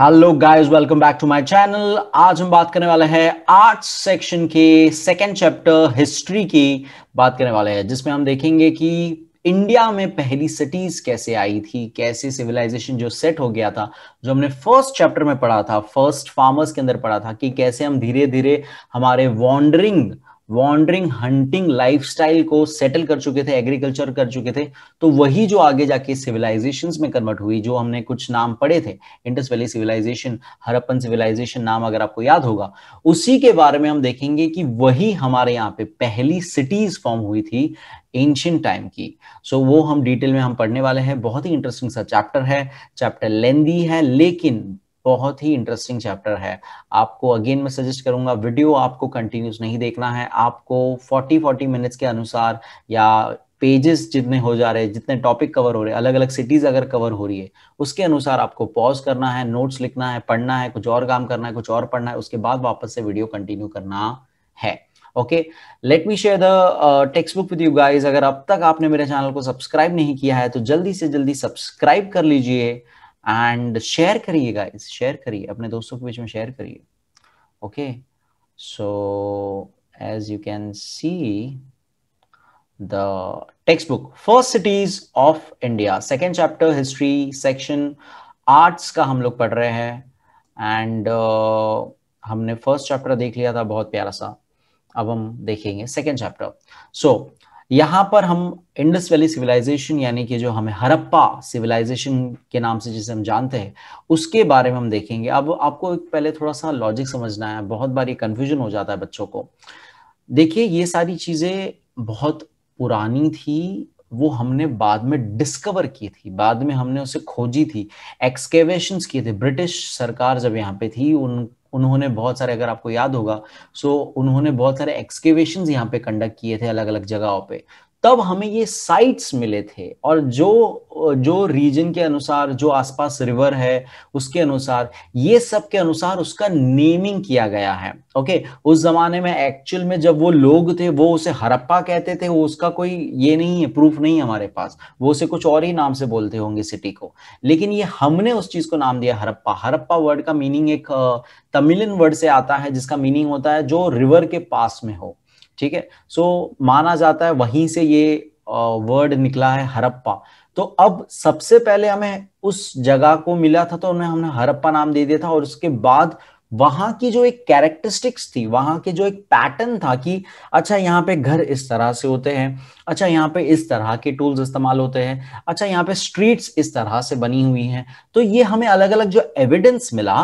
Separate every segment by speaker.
Speaker 1: Hello guys welcome back to my channel आज हम बात करने वाले हैं आर्ट्स सेक्शन के सेकंड चैप्टर हिस्ट्री की बात करने वाले हैं जिसमें हम देखेंगे कि इंडिया में पहली सिटीज कैसे आई थी कैसे सिविलाइजेशन जो सेट हो गया था जो हमने फर्स्ट चैप्टर में पढ़ा था फर्स्ट फार्मर्स के अंदर पढ़ा था कि कैसे हम धीरे धीरे हमारे वॉन्डरिंग वॉन्डरिंग हंटिंग लाइफ को सेटल कर चुके थे एग्रीकल्चर कर चुके थे तो वही जो आगे जाके सिविलाइजेशन में कन्वर्ट हुई जो हमने कुछ नाम पढ़े थे Indus valley civilisation Harappan civilisation नाम अगर आपको याद होगा उसी के बारे में हम देखेंगे कि वही हमारे यहाँ पे पहली सिटीज फॉर्म हुई थी एंशियंट टाइम की सो so, वो हम डिटेल में हम पढ़ने वाले हैं बहुत ही इंटरेस्टिंग सा चैप्टर है चैप्टर लेंदी है लेकिन बहुत ही इंटरेस्टिंग चैप्टर है आपको अगेन मैं सजेस्ट करूंगा वीडियो आपको कंटिन्यूस नहीं देखना है आपको 40 40 मिनट्स के अनुसार या पेजेस जितने हो जा रहे हैं जितने टॉपिक कवर हो रहे हैं अलग अलग सिटीज अगर कवर हो रही है उसके अनुसार आपको पॉज करना है नोट्स लिखना है पढ़ना है कुछ और काम करना है कुछ और पढ़ना है उसके बाद वापस से वीडियो कंटिन्यू करना है okay let me share the textbook with you guys अगर अब तक आपने मेरे चैनल को सब्सक्राइब नहीं किया है तो जल्दी से जल्दी सब्सक्राइब कर लीजिए एंड शेयर करिए गाइस शेयर करिए अपने दोस्तों के बीच में शेयर करिए okay so as you can see textbook first cities of India second chapter history section arts का हम लोग पढ़ रहे हैं एंड uh, हमने फर्स्ट चैप्टर देख लिया था बहुत प्यारा सा अब हम देखेंगे सेकेंड चैप्टर सो यहाँ पर हम इंडस वैली सिविलाइजेशन यानी कि जो हमें हरप्पा सिविलाइजेशन के नाम से जिसे हम जानते हैं उसके बारे में हम देखेंगे अब आपको एक पहले थोड़ा सा लॉजिक समझना है बहुत बार ये कन्फ्यूजन हो जाता है बच्चों को देखिए ये सारी चीज़ें बहुत पुरानी थी वो हमने बाद में डिस्कवर की थी बाद में हमने उसे खोजी थी एक्सकेवेशन किए थे ब्रिटिश सरकार जब यहाँ पे थी उन उन्होंने बहुत सारे अगर आपको याद होगा सो उन्होंने बहुत सारे एक्सकेवेशन यहाँ पे कंडक्ट किए थे अलग अलग जगहों पे तब हमें ये साइट्स मिले थे और जो जो रीजन के अनुसार जो आसपास रिवर है उसके अनुसार ये सब के अनुसार उसका नेमिंग किया गया है ओके उस जमाने में एक्चुअल में जब वो लोग थे वो उसे हरप्पा कहते थे वो उसका कोई ये नहीं है प्रूफ नहीं है हमारे पास वो उसे कुछ और ही नाम से बोलते होंगे सिटी को लेकिन ये हमने उस चीज को नाम दिया हरप्पा हरप्पा वर्ड का मीनिंग एक तमिलिन वर्ड से आता है जिसका मीनिंग होता है जो रिवर के पास में हो ठीक है सो माना जाता है वहीं से ये वर्ड निकला है हरप्पा तो अब सबसे पहले हमें उस जगह को मिला था तो उन्हें हमने हरप्पा नाम दे दिया था और उसके बाद वहां की जो एक कैरेक्टरिस्टिक्स थी वहां के जो एक पैटर्न था कि अच्छा यहाँ पे घर इस तरह से होते हैं अच्छा यहाँ पे इस तरह के टूल्स इस्तेमाल होते हैं अच्छा यहाँ पे स्ट्रीट्स इस तरह से बनी हुई हैं तो ये हमें अलग अलग जो एविडेंस मिला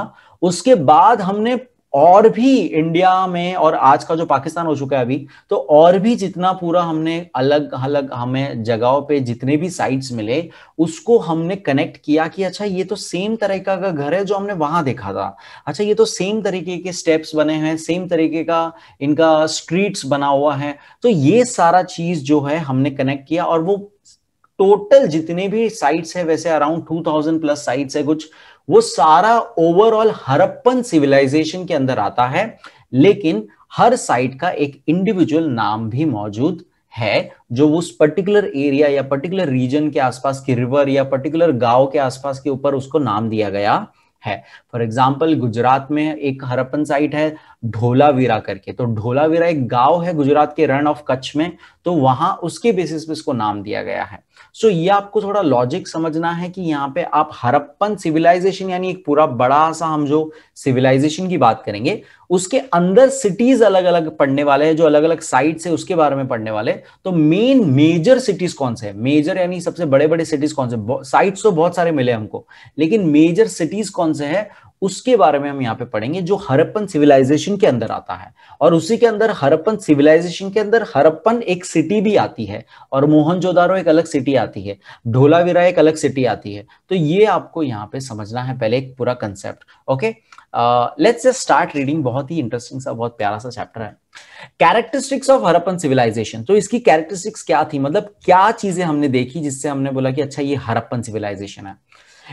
Speaker 1: उसके बाद हमने और भी इंडिया में और आज का जो पाकिस्तान हो चुका है अभी तो और भी जितना पूरा हमने अलग अलग हमें जगहों पे जितने भी साइट्स मिले उसको हमने कनेक्ट किया कि अच्छा ये तो सेम तरीका का घर है जो हमने वहां देखा था अच्छा ये तो सेम तरीके के स्टेप्स बने हैं सेम तरीके का इनका स्ट्रीट्स बना हुआ है तो ये सारा चीज जो है हमने कनेक्ट किया और वो टोटल जितने भी साइट्स है वैसे अराउंड टू प्लस साइट्स है कुछ वो सारा ओवरऑल हरप्पन सिविलाइजेशन के अंदर आता है लेकिन हर साइट का एक इंडिविजुअल नाम भी मौजूद है जो उस पर्टिकुलर एरिया या पर्टिकुलर रीजन के आसपास के रिवर या पर्टिकुलर गांव के आसपास के ऊपर उसको नाम दिया गया है फॉर एग्जाम्पल गुजरात में एक हरप्पन साइट है ढोलावीरा करके तो ढोलावीरा एक गांव है गुजरात के रण ऑफ कच्छ में तो वहां उसके बेसिस पे इसको नाम दिया गया है सो ये आपको थोड़ा लॉजिक समझना है कि यहाँ पे आप हरप्पन सिविलाइजेशन यानी एक पूरा बड़ा सा हम जो सिविलाइजेशन की बात करेंगे उसके अंदर सिटीज अलग अलग पढ़ने वाले हैं जो अलग अलग साइट है उसके बारे में पढ़ने वाले तो मेन मेजर सिटीज कौन से मेजर यानी सबसे बड़े बड़े सिटीज कौन से साइट्स तो बहुत सारे मिले हमको लेकिन मेजर सिटीज कौन से है उसके बारे में हम यहाँ पे पढ़ेंगे जो हरप्पन सिविलाइजेशन के अंदर आता है और उसी के अंदर हरप्पन सिविलाइजेशन के अंदर हरप्पन एक सिटी भी आती है और मोहनजोदारो एक अलग सिटी आती है ढोलावीरा एक अलग सिटी आती है तो ये आपको यहाँ पे समझना है पहले एक पूरा concept okay let's just start reading बहुत ही इंटरेस्टिंग सा बहुत प्यारा सा चैप्टर है कैरेक्टरिस्टिक्स ऑफ हरप्पन सिविलाइजेशन तो इसकी कैरेक्टरिस्टिक्स क्या थी मतलब क्या चीजें हमने देखी जिससे हमने बोला कि अच्छा ये हरप्पन सिविलाइजेशन है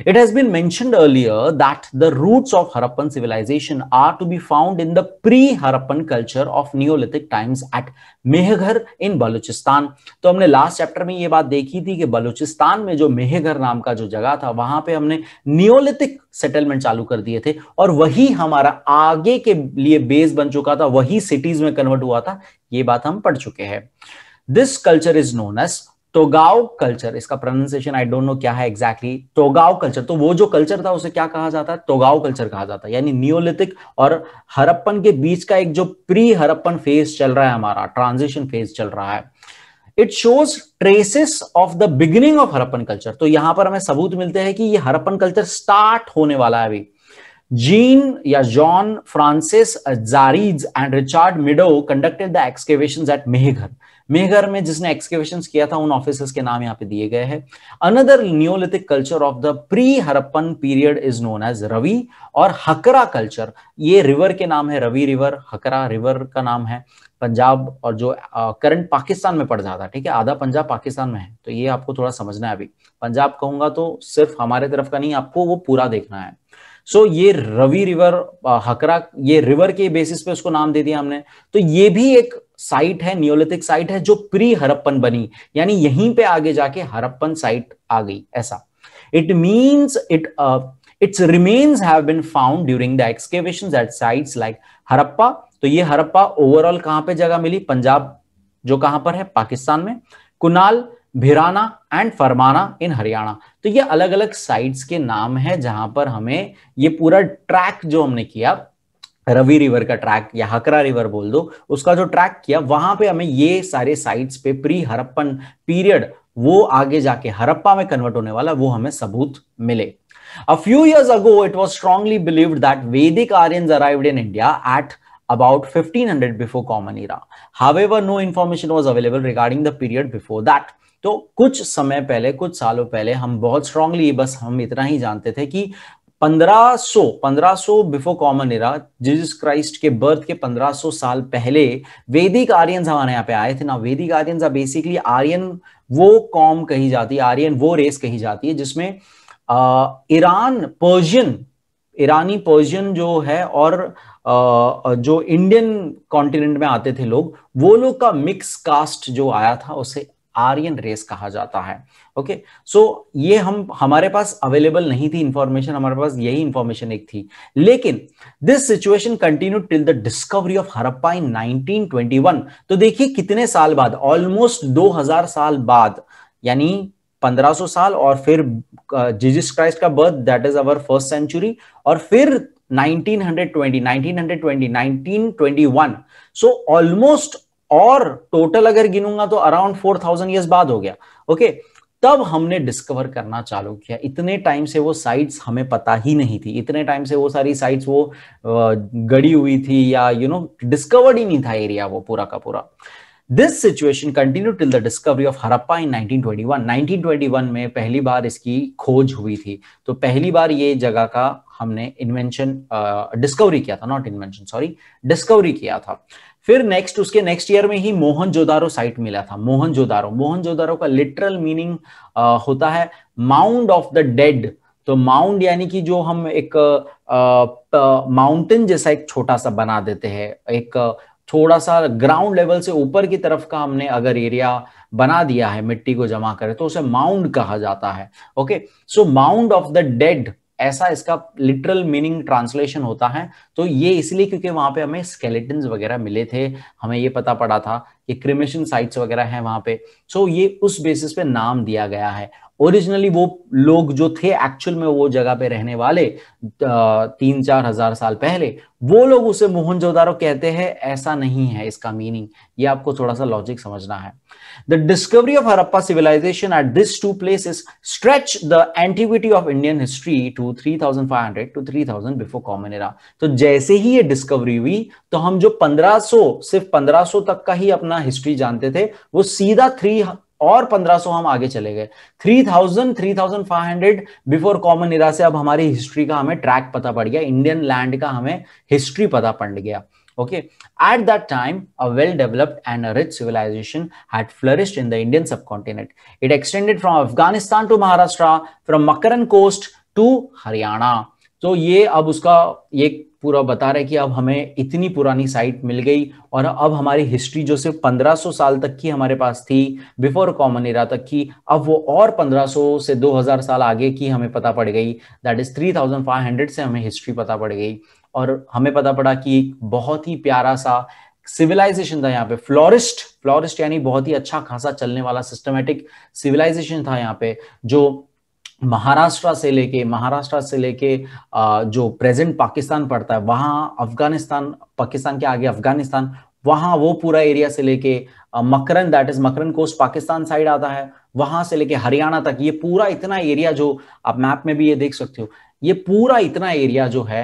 Speaker 1: It has been mentioned earlier that the roots of Harappan civilization are to be found in the pre-Harappan culture of Neolithic times at mehghar in baluchistan to humne last chapter mein ye baat dekhi thi ki baluchistan mein jo mehghar naam ka jo jagah tha wahan pe humne neolithic settlement चालू कर दिए थे और वही हमारा आगे के लिए बेस बन चुका था वही सिटीज में कन्वर्ट हुआ था ये बात हम पढ़ चुके हैं this culture is known as Togau culture इसका प्रोनाउंसिएशन आई डोंट नो क्या है एग्जैक्टली exactly, टोगाव कल्चर तो वो जो कल्चर था उसे क्या कहा जाता है टोगाव कल्चर कहा जाता है यानी नियोलिथिक और हरप्पन के बीच का एक जो प्री हरप्पन फेज चल रहा है हमारा ट्रांजिशन फेज चल रहा है it shows traces of the beginning of Harappan culture तो यहां पर हमें सबूत मिलते हैं कि ये हरप्पन कल्चर स्टार्ट होने वाला है अभी जीन या John Francis Jarrige and Richard Meadow conducted the excavation at Mehrgarh Mehrgarh में जिसने एक्सकेवेशन किया था उन ऑफिस के नाम यहाँ पे दिए गए हैं another neolithic culture of the pre Harappan period is known as Ravi और हकरा कल्चर ये रिवर के नाम है रवि रिवर हकरा रिवर का नाम है पंजाब और जो करंट पाकिस्तान में पड़ जाता है ठीक है आधा पंजाब पाकिस्तान में है तो ये आपको थोड़ा समझना है अभी पंजाब कहूंगा तो सिर्फ हमारे तरफ का नहीं आपको वो पूरा देखना है सो so, ये रवि रिवर हकरा ये रिवर के बेसिस पे उसको नाम दे दिया हमने तो ये भी एक साइट है नियोलिथिक साइट है जो प्री हरप्पन बनी यानी यहीं पे आगे जाके हरप्पन साइट आ गई ऐसा it means it it's remains have been found during the excavation at sites like Harappa तो ये हरप्पा ओवरऑल कहां पे जगह मिली पंजाब जो कहां पर है पाकिस्तान में कुनाल भिराना एंड फरमाना इन हरियाणा तो ये अलग अलग साइट्स के नाम है जहां पर हमें ये पूरा ट्रैक जो हमने किया रवि रिवर का ट्रैक या हकरा रिवर बोल दो उसका जो ट्रैक किया वहां पे हमें ये सारे साइट्स पे प्री हरप्पन पीरियड वो आगे जाके हरप्पा में कन्वर्ट होने वाला वो हमें सबूत मिले a few years ago it was strongly believed that Vedic Aryan arrived in India at about 1500 before common era however no information was available regarding the period before that तो कुछ समय पहले कुछ सालों पहले हम बहुत स्ट्रांगली बस हम इतना ही जानते थे कि 1500 1500 before common era Jesus Christ के बर्थ के 1500 साल पहले वैदिक आर्यन हमारे यहाँ पे आए थे ना वैदिक आर्यन बेसिकली आर्यन वो कॉम कही जाती है आर्यन वो रेस कही जाती है जिसमें ईरान पर्शियन ईरानी पर्शियन जो है और आ, जो इंडियन कॉन्टिनेंट में आते थे लोग वो लोग का मिक्स कास्ट जो आया था उसे आर्यन रेस कहा जाता है ओके सो so, ये हम हमारे पास अवेलेबल नहीं थी इंफॉर्मेशन हमारे पास यही इंफॉर्मेशन एक थी लेकिन this situation continue till the discovery of Harappa in 1921 तो देखिए कितने साल बाद ऑलमोस्ट 2000 साल बाद यानी 1500 साल और फिर जीजस क्राइस्ट का birth that is our first century और फिर 1920 1920 1921 सो ऑलमोस्ट और टोटल अगर गिनूंगा तो अराउंड फोर थाउजेंड ईयर्स बाद हो गया ओके तब हमने डिस्कवर करना चालू किया इतने टाइम से वो साइट्स हमें पता ही नहीं थी इतने टाइम से वो सारी साइट्स वो गड़ी हुई थी या यू नो डिस्कवर्ड ही नहीं था एरिया वो पूरा का पूरा this situation continue till the discovery of Harappa in 1921 1921 में पहली बार इसकी खोज हुई थी तो पहली बार ये जगह का हमने इन्वेंशन डिस्कवरी uh, किया था नॉट इन्वेंशन सॉरी डिस्कवरी किया था फिर नेक्स्ट उसके नेक्स्ट ईयर में ही मोहन जोदारो साइट मिला था मोहन जोदारो मोहन जोदारो का लिटरल मीनिंग होता है माउंड ऑफ द डेड तो माउंड यानी कि जो हम एक माउंटेन जैसा एक छोटा सा बना देते हैं एक थोड़ा सा ग्राउंड लेवल से ऊपर की तरफ का हमने अगर एरिया बना दिया है मिट्टी को जमा करें तो उसे माउंड कहा जाता है okay so mound of the dead ऐसा इसका लिटरल मीनिंग ट्रांसलेशन होता है तो ये इसलिए क्योंकि वहां पे हमें स्केलेटन्स वगैरह मिले थे हमें ये पता पड़ा था कि क्रिमेशन साइट्स वगैरह हैं वहां पे सो ये उस बेसिस पे नाम दिया गया है ओरिजिनली वो लोग जो थे एक्चुअल में वो जगह पे रहने वाले तीन चार हजार साल पहले वो लोग उसे मोहनजोदारो कहते हैं ऐसा नहीं है इसका मीनिंग ये आपको थोड़ा सा लॉजिक समझना है the discovery of Harappa civilisation at this two places stretch the antiquity of Indian history to three thousand five hundred to three thousand before common era तो जैसे ही ये डिस्कवरी हुई तो हम जो पंद्रह सो सिर्फ पंद्रह सो तक का ही अपना हिस्ट्री जानते थे वो सीधा थ्री और 1500 हम आगे चले गए 3000 3500 बिफोर कॉमन इरा से अब हमारी हिस्ट्री का हमें ट्रैक पता पड़ गया इंडियन लैंड का हमें हिस्ट्री पता पड़ गया okay at that time a well developed and a rich civilisation had flourished in the Indian subcontinent it extended from Afghanistan to Maharashtra from Makran coast to Haryana तो ये अब उसका ये पूरा बता रहे कि अब हमें इतनी पुरानी साइट मिल गई और अब हमारी हिस्ट्री जो सिर्फ 1500 साल तक की हमारे पास थी बिफोर कॉमन एरा तक की अब वो और 1500 से 2000 साल आगे की हमें पता पड़ गई दैट इज 3500 से हमें हिस्ट्री पता पड़ गई और हमें पता पड़ा कि एक बहुत ही प्यारा सा सिविलाइजेशन था यहाँ पे फ्लोरिस्ट फ्लोरिस्ट यानी बहुत ही अच्छा खासा चलने वाला सिस्टमेटिक सिविलाइजेशन था यहाँ पे जो महाराष्ट्र से लेके महाराष्ट्र से लेके जो प्रेजेंट पाकिस्तान पड़ता है वहां अफगानिस्तान पाकिस्तान के आगे अफगानिस्तान वहां वो पूरा एरिया से लेके Makran that is Makran coast Pakistan side आता है वहां से लेके हरियाणा तक ये पूरा इतना एरिया जो आप मैप में भी ये देख सकते हो ये पूरा इतना एरिया जो है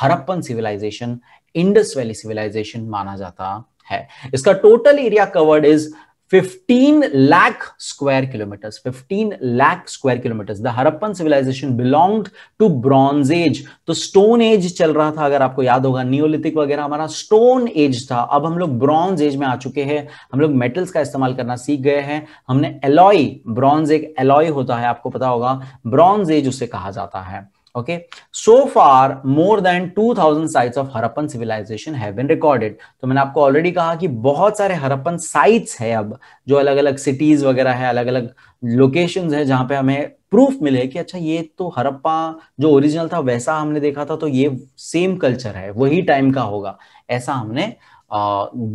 Speaker 1: Harappan civilisation Indus valley civilisation माना जाता है इसका total area covered is 15 lakh square kilometers 15 lakh square kilometers the harappan civilization belonged to bronze age तो stone age चल रहा था अगर आपको याद होगा नियोलिथिक वगैरह हमारा stone age था अब हम लोग bronze age में आ चुके हैं हम लोग metals का इस्तेमाल करना सीख गए हैं हमने alloy bronze एक alloy होता है आपको पता होगा bronze age उसे कहा जाता है okay so far more than 2000 sites of harappan civilization have been तो मैंने आपको ऑलरेडी कहा कि बहुत सारे हरप्पन साइट्स है अब जो अलग अलग सिटीज वगैरह है अलग अलग लोकेशन है जहां पे हमें प्रूफ मिले कि अच्छा ये तो हरप्पा जो ओरिजिनल था वैसा हमने देखा था तो ये सेम कल्चर है वही टाइम का होगा ऐसा हमने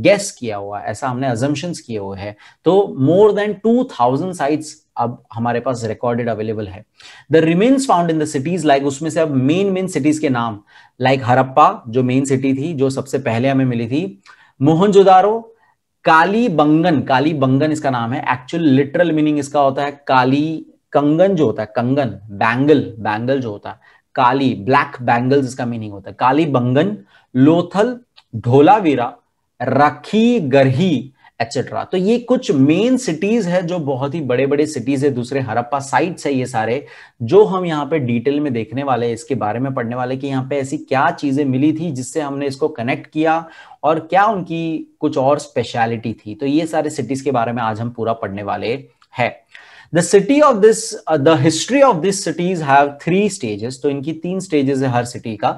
Speaker 1: गेस किया हुआ ऐसा हमने अजम्पन्स किए हुए हैं तो more than two thousand sites अब हमारे पास रिकॉर्डेड अवेलेबल है the remains found in the cities like उसमें से अब मेन मेन सिटीज के नाम लाइक like हरप्पा जो मेन सिटी थी जो सबसे पहले हमें मिली थी मोहनजोदारो काली बंगन काली बंगन इसका नाम है एक्चुअल लिटरल मीनिंग इसका होता है काली कंगन जो होता है कंगन बैंगल बैंगल जो होता है काली ब्लैक बैंगल इसका मीनिंग होता है काली बंगन लोथल ढोलावीरा रखी गरही एक्सेट्रा तो ये कुछ मेन सिटीज है जो बहुत ही बड़े बड़े सिटीज है दूसरे हरप्पा साइट्स है ये सारे जो हम यहाँ पे डिटेल में देखने वाले हैं इसके बारे में पढ़ने वाले कि यहाँ पे ऐसी क्या चीजें मिली थी जिससे हमने इसको कनेक्ट किया और क्या उनकी कुछ और स्पेशलिटी थी तो ये सारे सिटीज के बारे में आज हम पूरा पढ़ने वाले हैं the city of this the history of this cities have three stages तो इनकी तीन स्टेजेस है हर सिटी का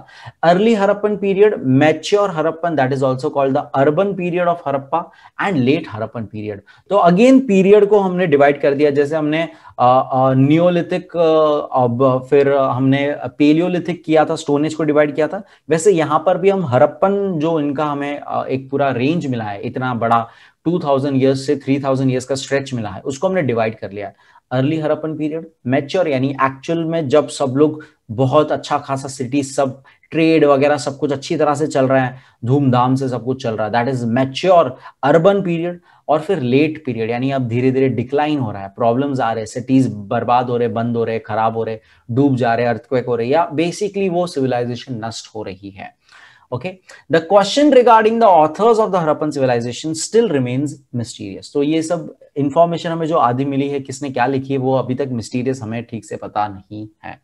Speaker 1: early Harappan period mature Harappan that is also called the urban period of Harappa and late Harappan period तो अगेन पीरियड को हमने डिवाइड कर दिया जैसे हमने न्योलिथिक uh, uh, uh, फिर हमने पेलियोलिथिक किया था स्टोनेज को डिवाइड किया था वैसे यहाँ पर भी हम हरप्पन जो इनका हमें एक पूरा रेंज मिला है इतना बड़ा टू थाउजेंड ईयर्स से थ्री थाउजेंड ईयर्स का स्ट्रेच मिला है उसको हमने डिवाइड कर लिया अर्ली हरपन पीरियड मैच्योर यानी एक्चुअल में जब सब लोग बहुत अच्छा खासा सिटी सब ट्रेड वगैरह सब कुछ अच्छी तरह से चल रहा है धूमधाम से सब कुछ चल रहा है that is mature urban period और फिर लेट पीरियड यानी अब धीरे धीरे डिक्लाइन हो रहा है प्रॉब्लम्स आ रहे हैं सिटीज बर्बाद हो रहे बंद हो रहे खराब हो रहे डूब जा रहे अर्थक्वेक हो रहे या बेसिकली वो सिविलाइजेशन नष्ट हो रही है okay the question regarding the authors of the harappan civilization still remains mysterious तो ये सब इंफॉर्मेशन हमें जो आधी मिली है किसने क्या लिखी है वो अभी तक मिस्टीरियस हमें ठीक से पता नहीं है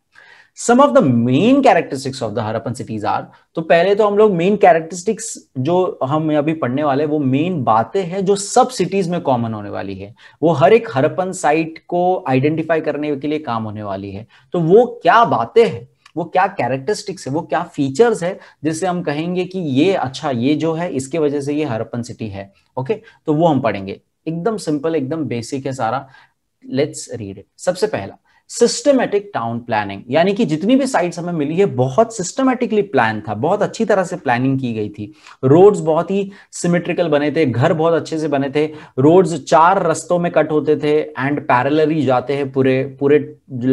Speaker 1: some of the main characteristics of the Harappan cities are तो पहले तो हम लोग मेन कैरेक्टरिस्टिक्स जो हम अभी पढ़ने वाले वो मेन बातें हैं जो सब सिटीज में कॉमन होने वाली है वो हर एक हरपन साइट को आइडेंटिफाई करने के लिए काम होने वाली है तो वो क्या बातें हैं वो क्या कैरेक्टरिस्टिक्स है वो क्या फीचर्स है जिससे हम कहेंगे कि ये अच्छा ये जो है इसके वजह से ये हरपन सिटी है ओके तो वो हम पढ़ेंगे एकदम सिंपल एकदम बेसिक है सारा लेट्स रीड इट सबसे पहला सिस्टमेटिक टाउन प्लानिंग यानी कि जितनी भी साइट्स हमें मिली है बहुत सिस्टमेटिकली प्लान था बहुत अच्छी तरह से प्लानिंग की गई थी रोड्स बहुत ही सिमेट्रिकल बने थे घर बहुत अच्छे से बने थे रोड्स चार रस्तों में कट होते थे एंड पैरलरी जाते हैं पूरे पूरे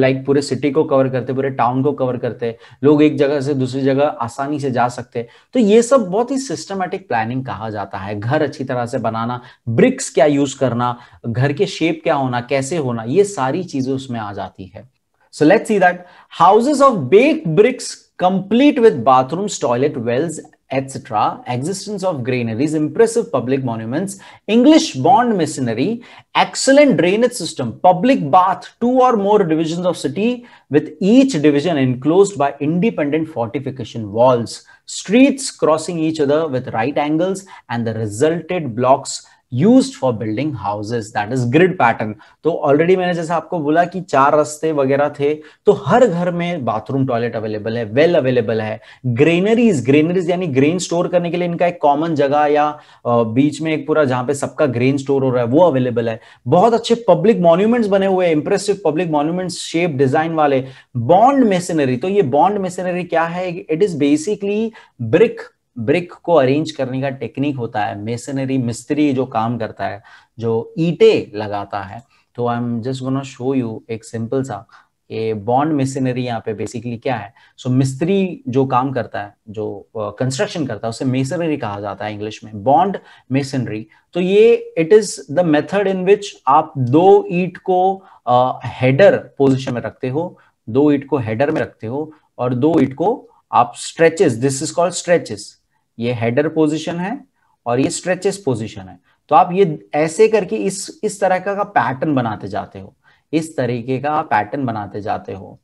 Speaker 1: लाइक पूरे सिटी को कवर करते पूरे टाउन को कवर करते लोग एक जगह से दूसरी जगह आसानी से जा सकते तो ये सब बहुत ही सिस्टमेटिक प्लानिंग कहा जाता है घर अच्छी तरह से बनाना ब्रिक्स क्या यूज करना घर के शेप क्या होना कैसे होना ये सारी चीजें उसमें आ जाती So let's see that houses of baked bricks complete with bathrooms, toilet wells, etc. Existence of granaries, impressive public monuments, English bond masonry, excellent drainage system, public bath, two or more divisions of city with each division enclosed by independent fortification walls, streets crossing each other with right angles and the resulted blocks used for building houses that is grid pattern तो already मैंने जैसे आपको बोला कि चार रस्ते वगैरह थे तो हर घर में बाथरूम टॉयलेट अवेलेबल है वेल well अवेलेबल है ग्रेनरीज ग्रेनरीज यानी ग्रेन स्टोर करने के लिए इनका एक कॉमन जगह या बीच में एक पूरा जहां पे सबका ग्रेन स्टोर हो रहा है वो अवेलेबल है बहुत अच्छे पब्लिक मॉन्यूमेंट्स बने हुए impressive public monuments shape design वाले बॉन्ड मेसिनरी तो ये बॉन्ड मेसिनरी क्या है it is basically brick brick को अरेंज करने का टेक्निक होता है मेसनरी मिस्त्री जो काम करता है जो ईटे लगाता है तो I am just gonna show you एक सिंपल सा ये बॉन्ड मेसनरी यहाँ पे बेसिकली क्या है सो so, मिस्त्री जो काम करता है जो कंस्ट्रक्शन uh, करता है उसे मेसनरी कहा जाता है इंग्लिश में बॉन्ड मेसनरी तो ये it is the method in which आप दो ईट को हेडर uh, पोजिशन में रखते हो दो ईट को हेडर में रखते हो और दो ईट को आप stretches this is called stretches ये हेडर पोजिशन है और ये स्ट्रेचेस पोजिशन है तो आप ये ऐसे करके इस इस तरह का, का पैटर्न बनाते जाते हो इस तरीके का पैटर्न बनाते जाते हो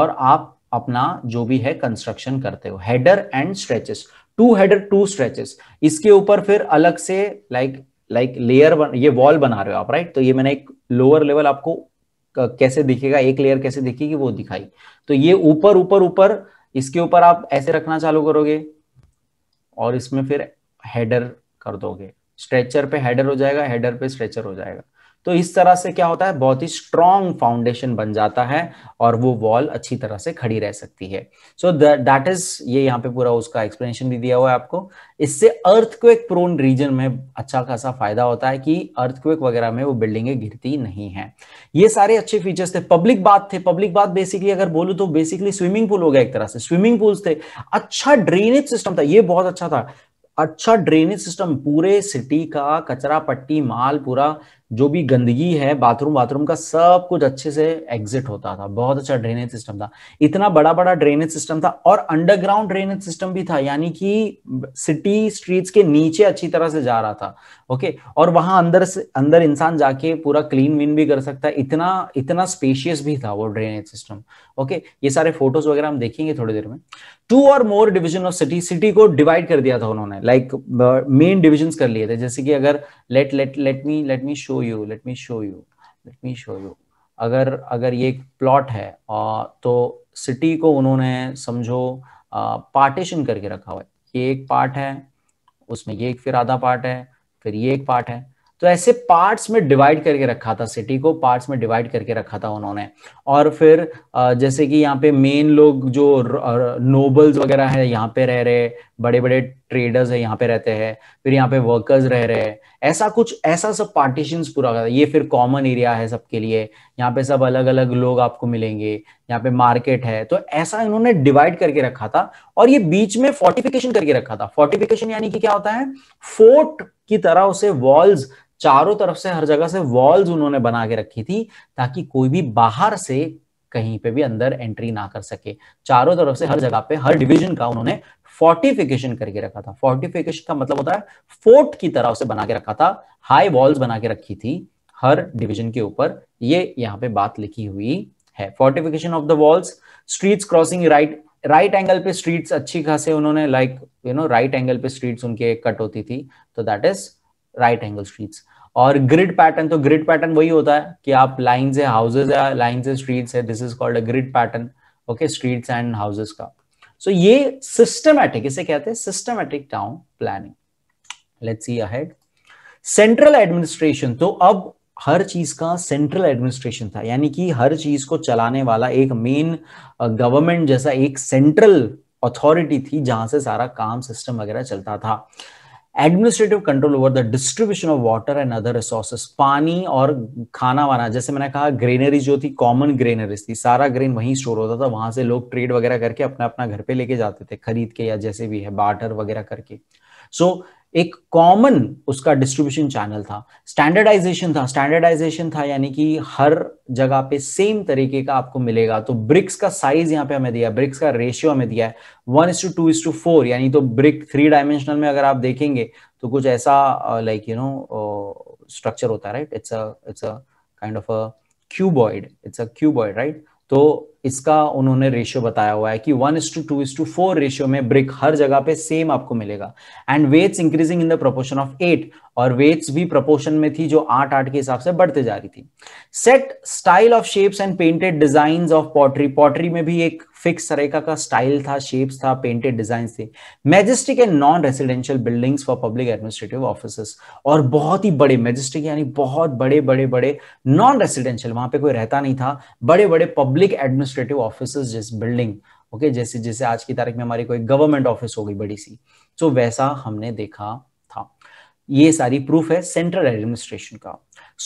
Speaker 1: और आप अपना जो भी है कंस्ट्रक्शन करते हो header and stretches two header two stretches इसके ऊपर फिर अलग से लाइक लाइक लेयर ये वॉल बना रहे हो आप राइट तो ये मैंने एक लोअर लेवल आपको कैसे दिखेगा एक लेयर कैसे दिखेगी वो दिखाई तो ये ऊपर ऊपर ऊपर इसके ऊपर आप ऐसे रखना चालू करोगे और इसमें फिर हेडर कर दोगे स्ट्रेचर पे हेडर हो जाएगा हेडर पे स्ट्रेचर हो जाएगा तो इस तरह से क्या होता है बहुत ही स्ट्रॉन्ग फाउंडेशन बन जाता है और वो वॉल अच्छी तरह से खड़ी रह सकती है सो दैट इज ये यहाँ पे पूरा उसका एक्सप्लेनेशन भी दिया हुआ है आपको इससे अर्थक्वेक प्रोन रीजन में अच्छा खासा फायदा होता है कि अर्थक्वेक वगैरह में वो बिल्डिंगें गिरती नहीं है ये सारे अच्छे फीचर्स थे पब्लिक बात थे पब्लिक बात बेसिकली अगर बोलू तो बेसिकली स्विमिंग पूल हो गया एक तरह से स्विमिंग पूल्स थे अच्छा ड्रेनेज सिस्टम था ये बहुत अच्छा था अच्छा ड्रेनेज सिस्टम पूरे सिटी का कचरा पट्टी माल पूरा जो भी गंदगी है बाथरूम बाथरूम का सब कुछ अच्छे से एग्जिट होता था बहुत अच्छा ड्रेनेज सिस्टम था इतना बड़ा बड़ा ड्रेनेज सिस्टम था और अंडरग्राउंड ड्रेनेज सिस्टम भी था यानी कि सिटी स्ट्रीट्स के नीचे अच्छी तरह से जा रहा था ओके और वहां अंदर से अंदर इंसान जाके पूरा क्लीन विन भी कर सकता है इतना इतना स्पेशियस भी था वो ड्रेनेज सिस्टम ओके ये सारे फोटोज वगैरह हम देखेंगे थोड़ी देर में टू और more division of city city को डिवाइड कर दिया था उन्होंने लाइक मेन डिविजन कर लिए थे जैसे कि अगर let let let me let me show you let me show you let me show you अगर अगर ये एक प्लॉट है आ, uh, तो सिटी को उन्होंने समझो पार्टीशन uh, करके रखा हुआ है ये एक पार्ट है उसमें ये एक फिर आधा पार्ट है फिर ये एक पार्ट है तो ऐसे पार्ट्स में डिवाइड करके रखा था सिटी को पार्ट्स में डिवाइड करके रखा था उन्होंने और फिर जैसे कि यहाँ पे मेन लोग जो नोबल्स वगैरह है यहाँ पे रह रहे बड़े बड़े ट्रेडर्स है यहाँ पे रहते हैं फिर यहाँ पे वर्कर्स रह रहे हैं ऐसा कुछ ऐसा सब पार्टीशन पूरा करता ये फिर कॉमन एरिया है सबके लिए यहाँ पे सब अलग अलग लोग आपको मिलेंगे यहाँ पे मार्केट है तो ऐसा इन्होंने डिवाइड करके रखा था और ये बीच में फोर्टिफिकेशन करके रखा था फोर्टिफिकेशन यानी कि क्या होता है फोर्ट की तरह उसे वॉल्स चारों तरफ से हर जगह से वॉल्स उन्होंने बना के रखी थी ताकि कोई भी बाहर से कहीं पे भी अंदर एंट्री ना कर सके चारों तरफ से हर जगह पे हर डिवीजन का उन्होंने फोर्टिफिकेशन करके रखा था फोर्टिफिकेशन का मतलब होता है फोर्ट की तरह उसे बना के रखा था हाई वॉल्स बना के रखी थी हर डिवीजन के ऊपर ये यहाँ पे बात लिखी हुई है fortification of the walls streets crossing right right angle पे स्ट्रीट्स अच्छी खासे उन्होंने like you know right angle पे स्ट्रीट्स उनके कट होती थी तो that is right angle streets और ग्रिड पैटर्न तो ग्रिड पैटर्न वही होता है कि आप लाइन है हाउसेज है लाइन है स्ट्रीट्स है this is called a grid pattern okay streets and houses का सो so, ये सिस्टमैटिक इसे कहते हैं systematic town planning let's see ahead central administration तो अब हर चीज का सेंट्रल एडमिनिस्ट्रेशन था यानी कि हर चीज को चलाने वाला एक मेन गवर्नमेंट जैसा एक सेंट्रल अथॉरिटी थी जहां से सारा काम सिस्टम वगैरह चलता था administrative control over the distribution of water and other resources पानी और खाना वाना जैसे मैंने कहा ग्रेनरीज जो थी कॉमन ग्रेनरीज थी सारा ग्रेन वहीं स्टोर होता था वहां से लोग ट्रेड वगैरह करके अपना अपना घर पे लेके जाते थे खरीद के या जैसे भी है बार्टर वगैरह करके सो so, एक कॉमन उसका डिस्ट्रीब्यूशन चैनल था स्टैंडर्डाइजेशन था स्टैंडर्डाइजेशन था यानी कि हर जगह पे सेम तरीके का आपको मिलेगा तो ब्रिक्स का साइज यहाँ पे हमें दिया ब्रिक्स का रेशियो हमें दिया है one is to two is to four यानी तो ब्रिक थ्री डायमेंशनल में अगर आप देखेंगे तो कुछ ऐसा लाइक यू नो स्ट्रक्चर होता है right it's it's a kind of a cuboid it's a cuboid right तो इसका उन्होंने रेशियो बताया हुआ है कि one is to two is to four ratio में ब्रिक हर जगह पे सेम आपको मिलेगा and weights increasing in the proportion of eight और वेट्स भी प्रोपोर्शन में थी जो आठ आठ के हिसाब से बढ़ते जा रही थी set style of shapes and painted design of pottery pottery में भी एक फिक्स सरेका का स्टाइल था शेप्स था पेंटेड डिजाइन थे majestic and non residential buildings for public administrative office और बहुत ही बड़े मेजेस्टिक यानी बहुत बड़े बड़े बड़े नॉन रेसिडेंशियल वहां पे कोई रहता नहीं था बड़े बड़े पब्लिक एडमिनिस्ट्रेटिव ऑफिस जिस बिल्डिंग ओके okay, जैसे जैसे आज की तारीख में हमारी कोई गवर्नमेंट ऑफिस हो गई बड़ी सी तो वैसा हमने देखा था ये सारी प्रूफ है सेंट्रल एडमिनिस्ट्रेशन का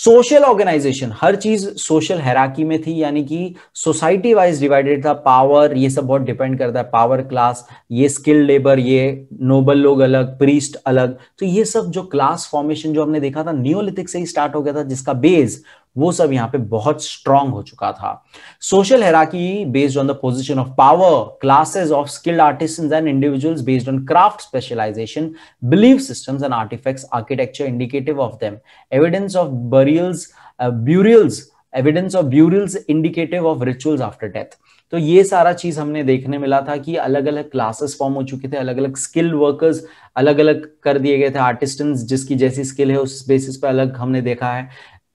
Speaker 1: सोशल ऑर्गेनाइजेशन हर चीज सोशल हैराकी में थी यानी कि सोसाइटी वाइज डिवाइडेड था पावर ये सब बहुत डिपेंड करता है पावर क्लास ये स्किल्ड लेबर ये नोबल लोग अलग प्रीस्ट अलग तो ये सब जो क्लास फॉर्मेशन जो हमने देखा था न्योलिथिक से ही स्टार्ट हो गया था जिसका बेस वो सब यहाँ पे बहुत स्ट्रांग हो चुका था social hierarchy based on the position of power classes of skilled artist and individual based on craft specialisation believe systems and artefacts architecture indicative of them evidence of burials burials evidence of burials indicative of rituals after death तो ये सारा चीज हमने देखने मिला था कि अलग अलग क्लासेस फॉर्म हो चुके थे अलग अलग स्किल वर्कर्स अलग अलग कर दिए गए थे आर्टिस्ट जिसकी जैसी स्किल है उस बेसिस पे अलग हमने देखा है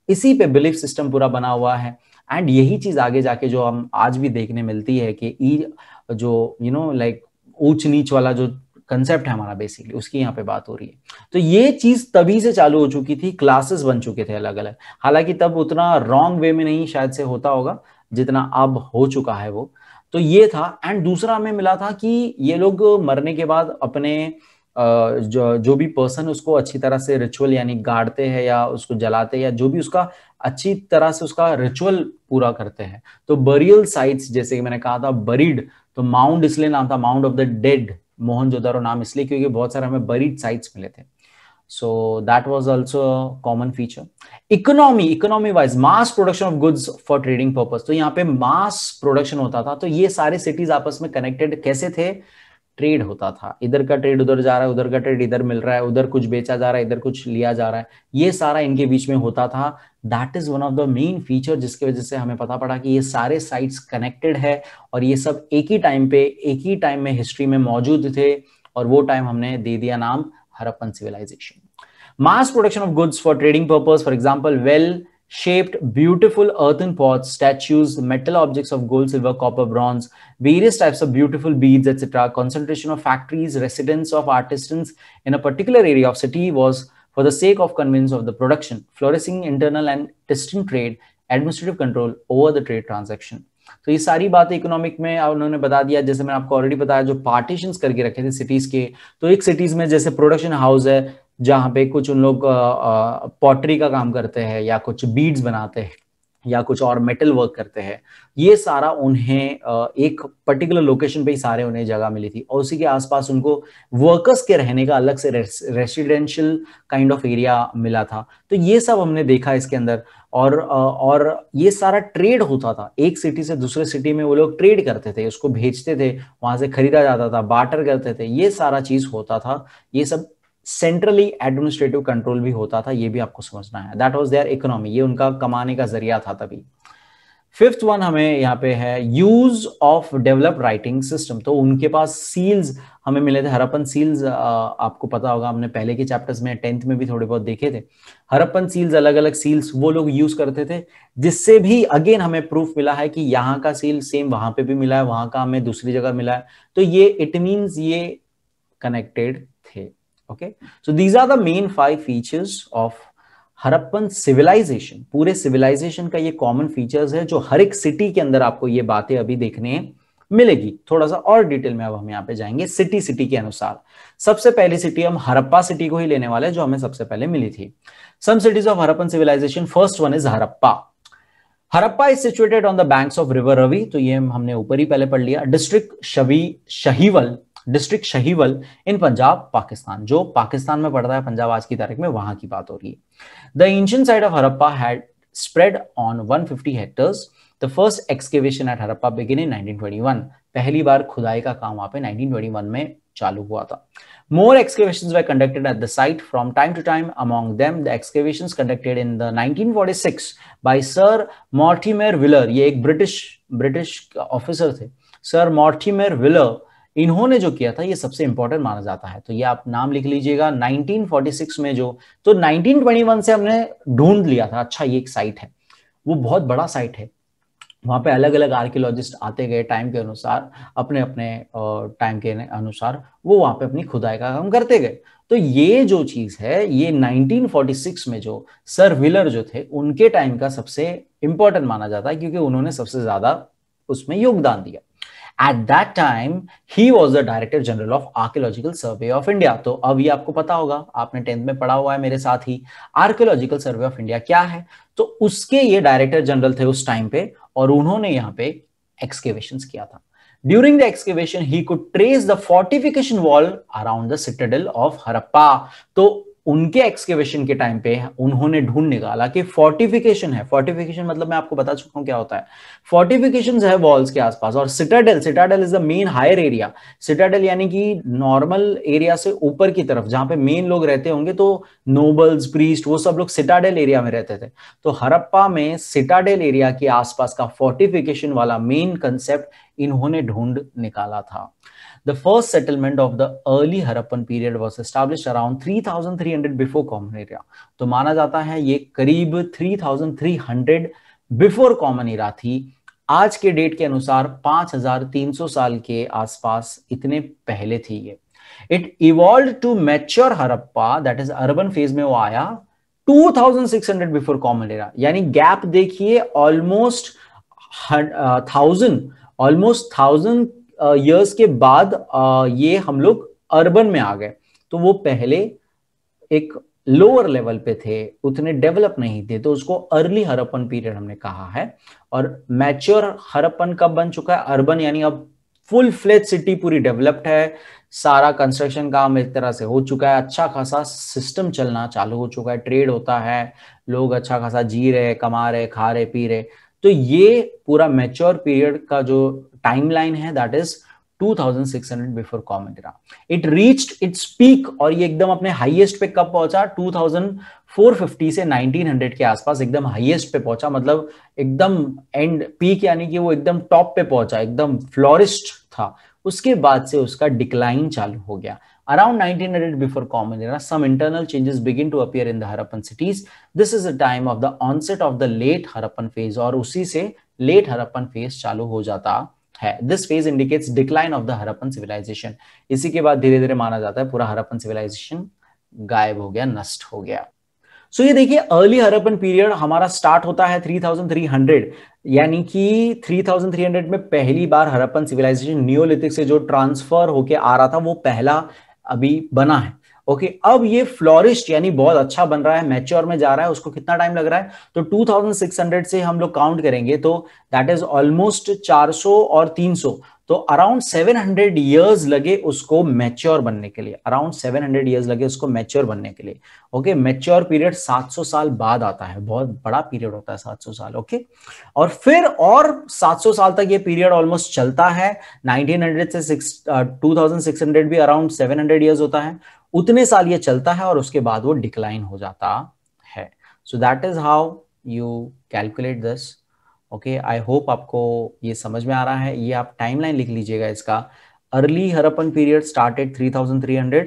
Speaker 1: इसी पे बिलीफ सिस्टम पूरा बना हुआ है एंड यही चीज आगे जाके जो हम आज भी देखने मिलती है कि ई जो यू नो लाइक ऊंच नीच वाला जो कंसेप्ट है हमारा बेसिकली उसकी यहाँ पे बात हो रही है तो ये चीज तभी से चालू हो चुकी थी क्लासेस बन चुके थे अलग अलग हालांकि तब उतना रॉन्ग वे में नहीं शायद से होता होगा जितना अब हो चुका है वो तो ये था एंड दूसरा हमें मिला था कि ये लोग मरने के बाद अपने जो जो भी पर्सन उसको अच्छी तरह से रिचुअल यानी गाड़ते हैं या उसको जलाते हैं या जो भी उसका अच्छी तरह से उसका रिचुअल पूरा करते हैं तो बरियल साइट्स जैसे कि मैंने कहा था बरीड तो माउंट इसलिए नाम था mound of the dead Mohan Mohenjodaro नाम इसलिए क्योंकि बहुत सारे हमें बरीड साइट्स मिले थे so that was also common feature economy economy wise mass production of goods for trading purpose तो यहाँ पे मास प्रोडक्शन होता था तो ये सारे सिटीज आपस में कनेक्टेड कैसे थे ट्रेड होता था इधर का ट्रेड उधर जा रहा है उधर का ट्रेड इधर मिल रहा है उधर कुछ बेचा जा रहा है इधर कुछ लिया जा रहा है ये सारा इनके बीच में होता था that is one of the main feature जिसकी वजह से हमें पता पड़ा कि ये सारे साइट्स कनेक्टेड है और ये सब एक ही टाइम पे एक ही टाइम में हिस्ट्री में मौजूद थे और वो टाइम हमने दे दिया नाम Harappan civilisation mass production of goods for trading purpose for example well shaped beautiful earthen pots, statues, metal objects of gold, silver, copper, bronze, various types of beautiful beads, etc. Concentration of factories, residence of artisans in a particular area of city was for the sake of convenience of the production, flourishing internal and distant trade, administrative control over the trade transaction. तो ये सारी बातें economic में उन्होंने बता दिया जैसे मैंने आपको ऑलरेडी बताया जो पार्टीशन करके रखे थे सिटीज के तो एक सिटीज में जैसे प्रोडक्शन हाउस है जहाँ पे कुछ उन लोग पॉटरी का काम करते हैं या कुछ बीड्स बनाते हैं या कुछ और मेटल वर्क करते हैं ये सारा उन्हें एक पर्टिकुलर लोकेशन पे ही सारे उन्हें जगह मिली थी और उसी के आसपास उनको वर्कर्स के रहने का अलग से रेसिडेंशियल काइंड ऑफ एरिया मिला था तो ये सब हमने देखा इसके अंदर और और ये सारा ट्रेड होता था एक सिटी से दूसरे सिटी में वो लोग ट्रेड करते थे उसको भेजते थे वहां से खरीदा जाता था बाटर करते थे ये सारा चीज होता था ये सब सेंट्रली एडमिनिस्ट्रेटिव कंट्रोल भी होता था ये भी आपको समझना है दैट वॉज देयर इकोनॉमी ये उनका कमाने का जरिया था तभी फिफ्थ वन हमें यहाँ पे है use of develop writing system तो उनके पास सील्स हमें मिले थे हरप्पन सील्स आपको पता होगा हमने पहले के चैप्टर्स में टेंथ में भी थोड़े बहुत देखे थे हरप्पन सील्स अलग अलग सील्स वो लोग यूज करते थे जिससे भी अगेन हमें प्रूफ मिला है कि यहाँ का सील सेम वहां पे भी मिला है वहां का हमें दूसरी जगह मिला है तो ये इट मीन्स ये connected okay so these are the main five features of Harappan civilisation पूरे सिविलाइजेशन का ये कॉमन फीचर्स है जो हर एक सिटी के अंदर आपको ये बातें अभी देखने मिलेगी थोड़ा सा और डिटेल में अब हम यहाँ पे जाएंगे सिटी सिटी के अनुसार सबसे पहली सिटी हम हरप्पा सिटी को ही लेने वाले हैं जो हमें सबसे पहले मिली थी some cities of Harappan civilisation first one is Harappa Harappa is situated on the banks of river Ravi तो ये हमने ऊपर ही पहले पढ़ लिया डिस्ट्रिक्ट शवी शहीवल डिस्ट्रिक्ट शहीवल इन पंजाब पाकिस्तान जो पाकिस्तान में पड़ता है पंजाब आज की तारीख में वहां की बात हो रही है the ancient site of Harappa had spread on 150 hectares the first excavation at Harappa begin in 1921 पहली बार खुदाई का काम वहां पे 1921 में चालू हुआ था more excavation were conducted at the site from time to time among them the excavation conducted in the six by sir Mortimer Wheeler ये एक ब्रिटिश ब्रिटिश ऑफिसर थे सर मॉर्टीमेर विलर इन्होंने जो किया था ये सबसे इंपॉर्टेंट माना जाता है तो ये आप नाम लिख लीजिएगा 1946 में जो तो 1921 से हमने ढूंढ लिया था अच्छा ये एक साइट है वो बहुत बड़ा साइट है वहां पे अलग अलग आर्कियोलॉजिस्ट आते गए टाइम के अनुसार अपने अपने टाइम के अनुसार वो वहां पे अपनी खुदाई का काम करते गए तो ये जो चीज़ है ये 1946 में जो सर विलर जो थे उनके टाइम का सबसे इंपॉर्टेंट माना जाता है क्योंकि उन्होंने सबसे ज़्यादा उसमें योगदान दिया at that time he was the director general of archaeological survey of India तो अभी आपको पता होगा आपने टेंथ में पढ़ा हुआ है मेरे साथ ही आर्कियोलॉजिकल सर्वे ऑफ इंडिया क्या है तो उसके ये डायरेक्टर जनरल थे उस टाइम पे और उन्होंने यहाँ पे एक्सकेवेशन किया था During the excavation, he could trace the fortification wall around the citadel of Harappa. तो उनके एक्सकेवेशन के टाइम पे उन्होंने ढूंढ निकाला कि फोर्टिफिकेशन है फोर्टिफिकेशन मतलब मैं आपको बता चुका हूं क्या होता है फोर्टिफिकेशन है वॉल्स के आसपास और citadel citadel is the main higher area citadel यानी कि नॉर्मल एरिया से ऊपर की तरफ जहां पे मेन लोग रहते होंगे तो नोबल्स प्रीस्ट वो सब लोग सिटाडेल एरिया में रहते थे तो हरप्पा में सिटाडेल एरिया के आसपास का फोर्टिफिकेशन वाला मेन कंसेप्ट इन्होंने ढूंढ निकाला था The first settlement of the early Harappan period was established around 3300 before common era. तो माना जाता है ये करीब 3300 before common era थी आज के डेट के अनुसार 5300 साल के आसपास इतने पहले थी ये it evolve to mature Harappa that is urban phase में वो आया 2600 बिफोर कॉमन एरा यानी गैप देखिए almost thousand almost thousand years के बाद ये हम लोग अर्बन में आ गए तो वो पहले एक लोअर लेवल पे थे उतने डेवलप नहीं थे तो उसको अर्ली हरप्पन पीरियड हमने कहा है और मैच्योर हरप्पन कब बन चुका है अर्बन यानी अब फुल फ्लेज सिटी पूरी डेवलप्ड है सारा कंस्ट्रक्शन काम एक तरह से हो चुका है अच्छा खासा सिस्टम चलना चालू हो चुका है ट्रेड होता है लोग अच्छा खासा जी रहे कमा रहे खा रहे पी रहे तो ये पूरा मैच्योर पीरियड का जो टाइमलाइन है that is 2600 before common gram it reached its peak और ये एकदम अपने हाईएस्ट पे कब पहुंचा 2450 से 1900 के आसपास एकदम हाईएस्ट पे पहुंचा मतलब एकदम एंड पीक यानी कि वो एकदम टॉप पे पहुंचा एकदम फ्लोरिस्ट था उसके बाद से उसका डिक्लाइन चालू हो गया around nineteen hundred before common era some internal changes begin to appear in the Harappan cities this is the time of the onset of the late Harappan phase और उसी से लेट हरप्पन फेज चालू हो जाता है है this phase indicates decline of the Harappan civilisation इसी के बाद धीरे धीरे माना जाता है पूरा हरप्पन सिविलाइजेशन गायब हो गया नष्ट हो गया सो so, ये देखिए अर्ली हरप्पन पीरियड हमारा स्टार्ट होता है 3300 यानी कि 3300 में पहली बार हरप्पन सिविलाइजेशन न्योलिथिक से जो ट्रांसफर होके आ रहा था वो पहला अभी बना है ओके okay, अब ये फ्लोरिस्ट यानी बहुत अच्छा बन रहा है मैच्योर में जा रहा है उसको कितना टाइम लग रहा है तो 2600 से हम लोग काउंट करेंगे तो दैट इज ऑलमोस्ट 400 और 300 तो अराउंड 700 इयर्स लगे उसको मैच्योर बनने के लिए अराउंड 700 इयर्स लगे उसको मैच्योर बनने के लिए ओके मैच्योर पीरियड 700 साल बाद आता है बहुत बड़ा पीरियड होता है 700 साल ओके okay? और फिर और 700 साल तक ये पीरियड ऑलमोस्ट चलता है 1900 से 6 2600 uh, भी अराउंड 700 इयर्स होता है उतने साल ये चलता है और उसके बाद वो डिक्लाइन हो जाता है so that is how you calculate this okay I hope आपको ये समझ में आ रहा है ये आप टाइमलाइन लिख लीजिएगा इसका early Harappan period started 3300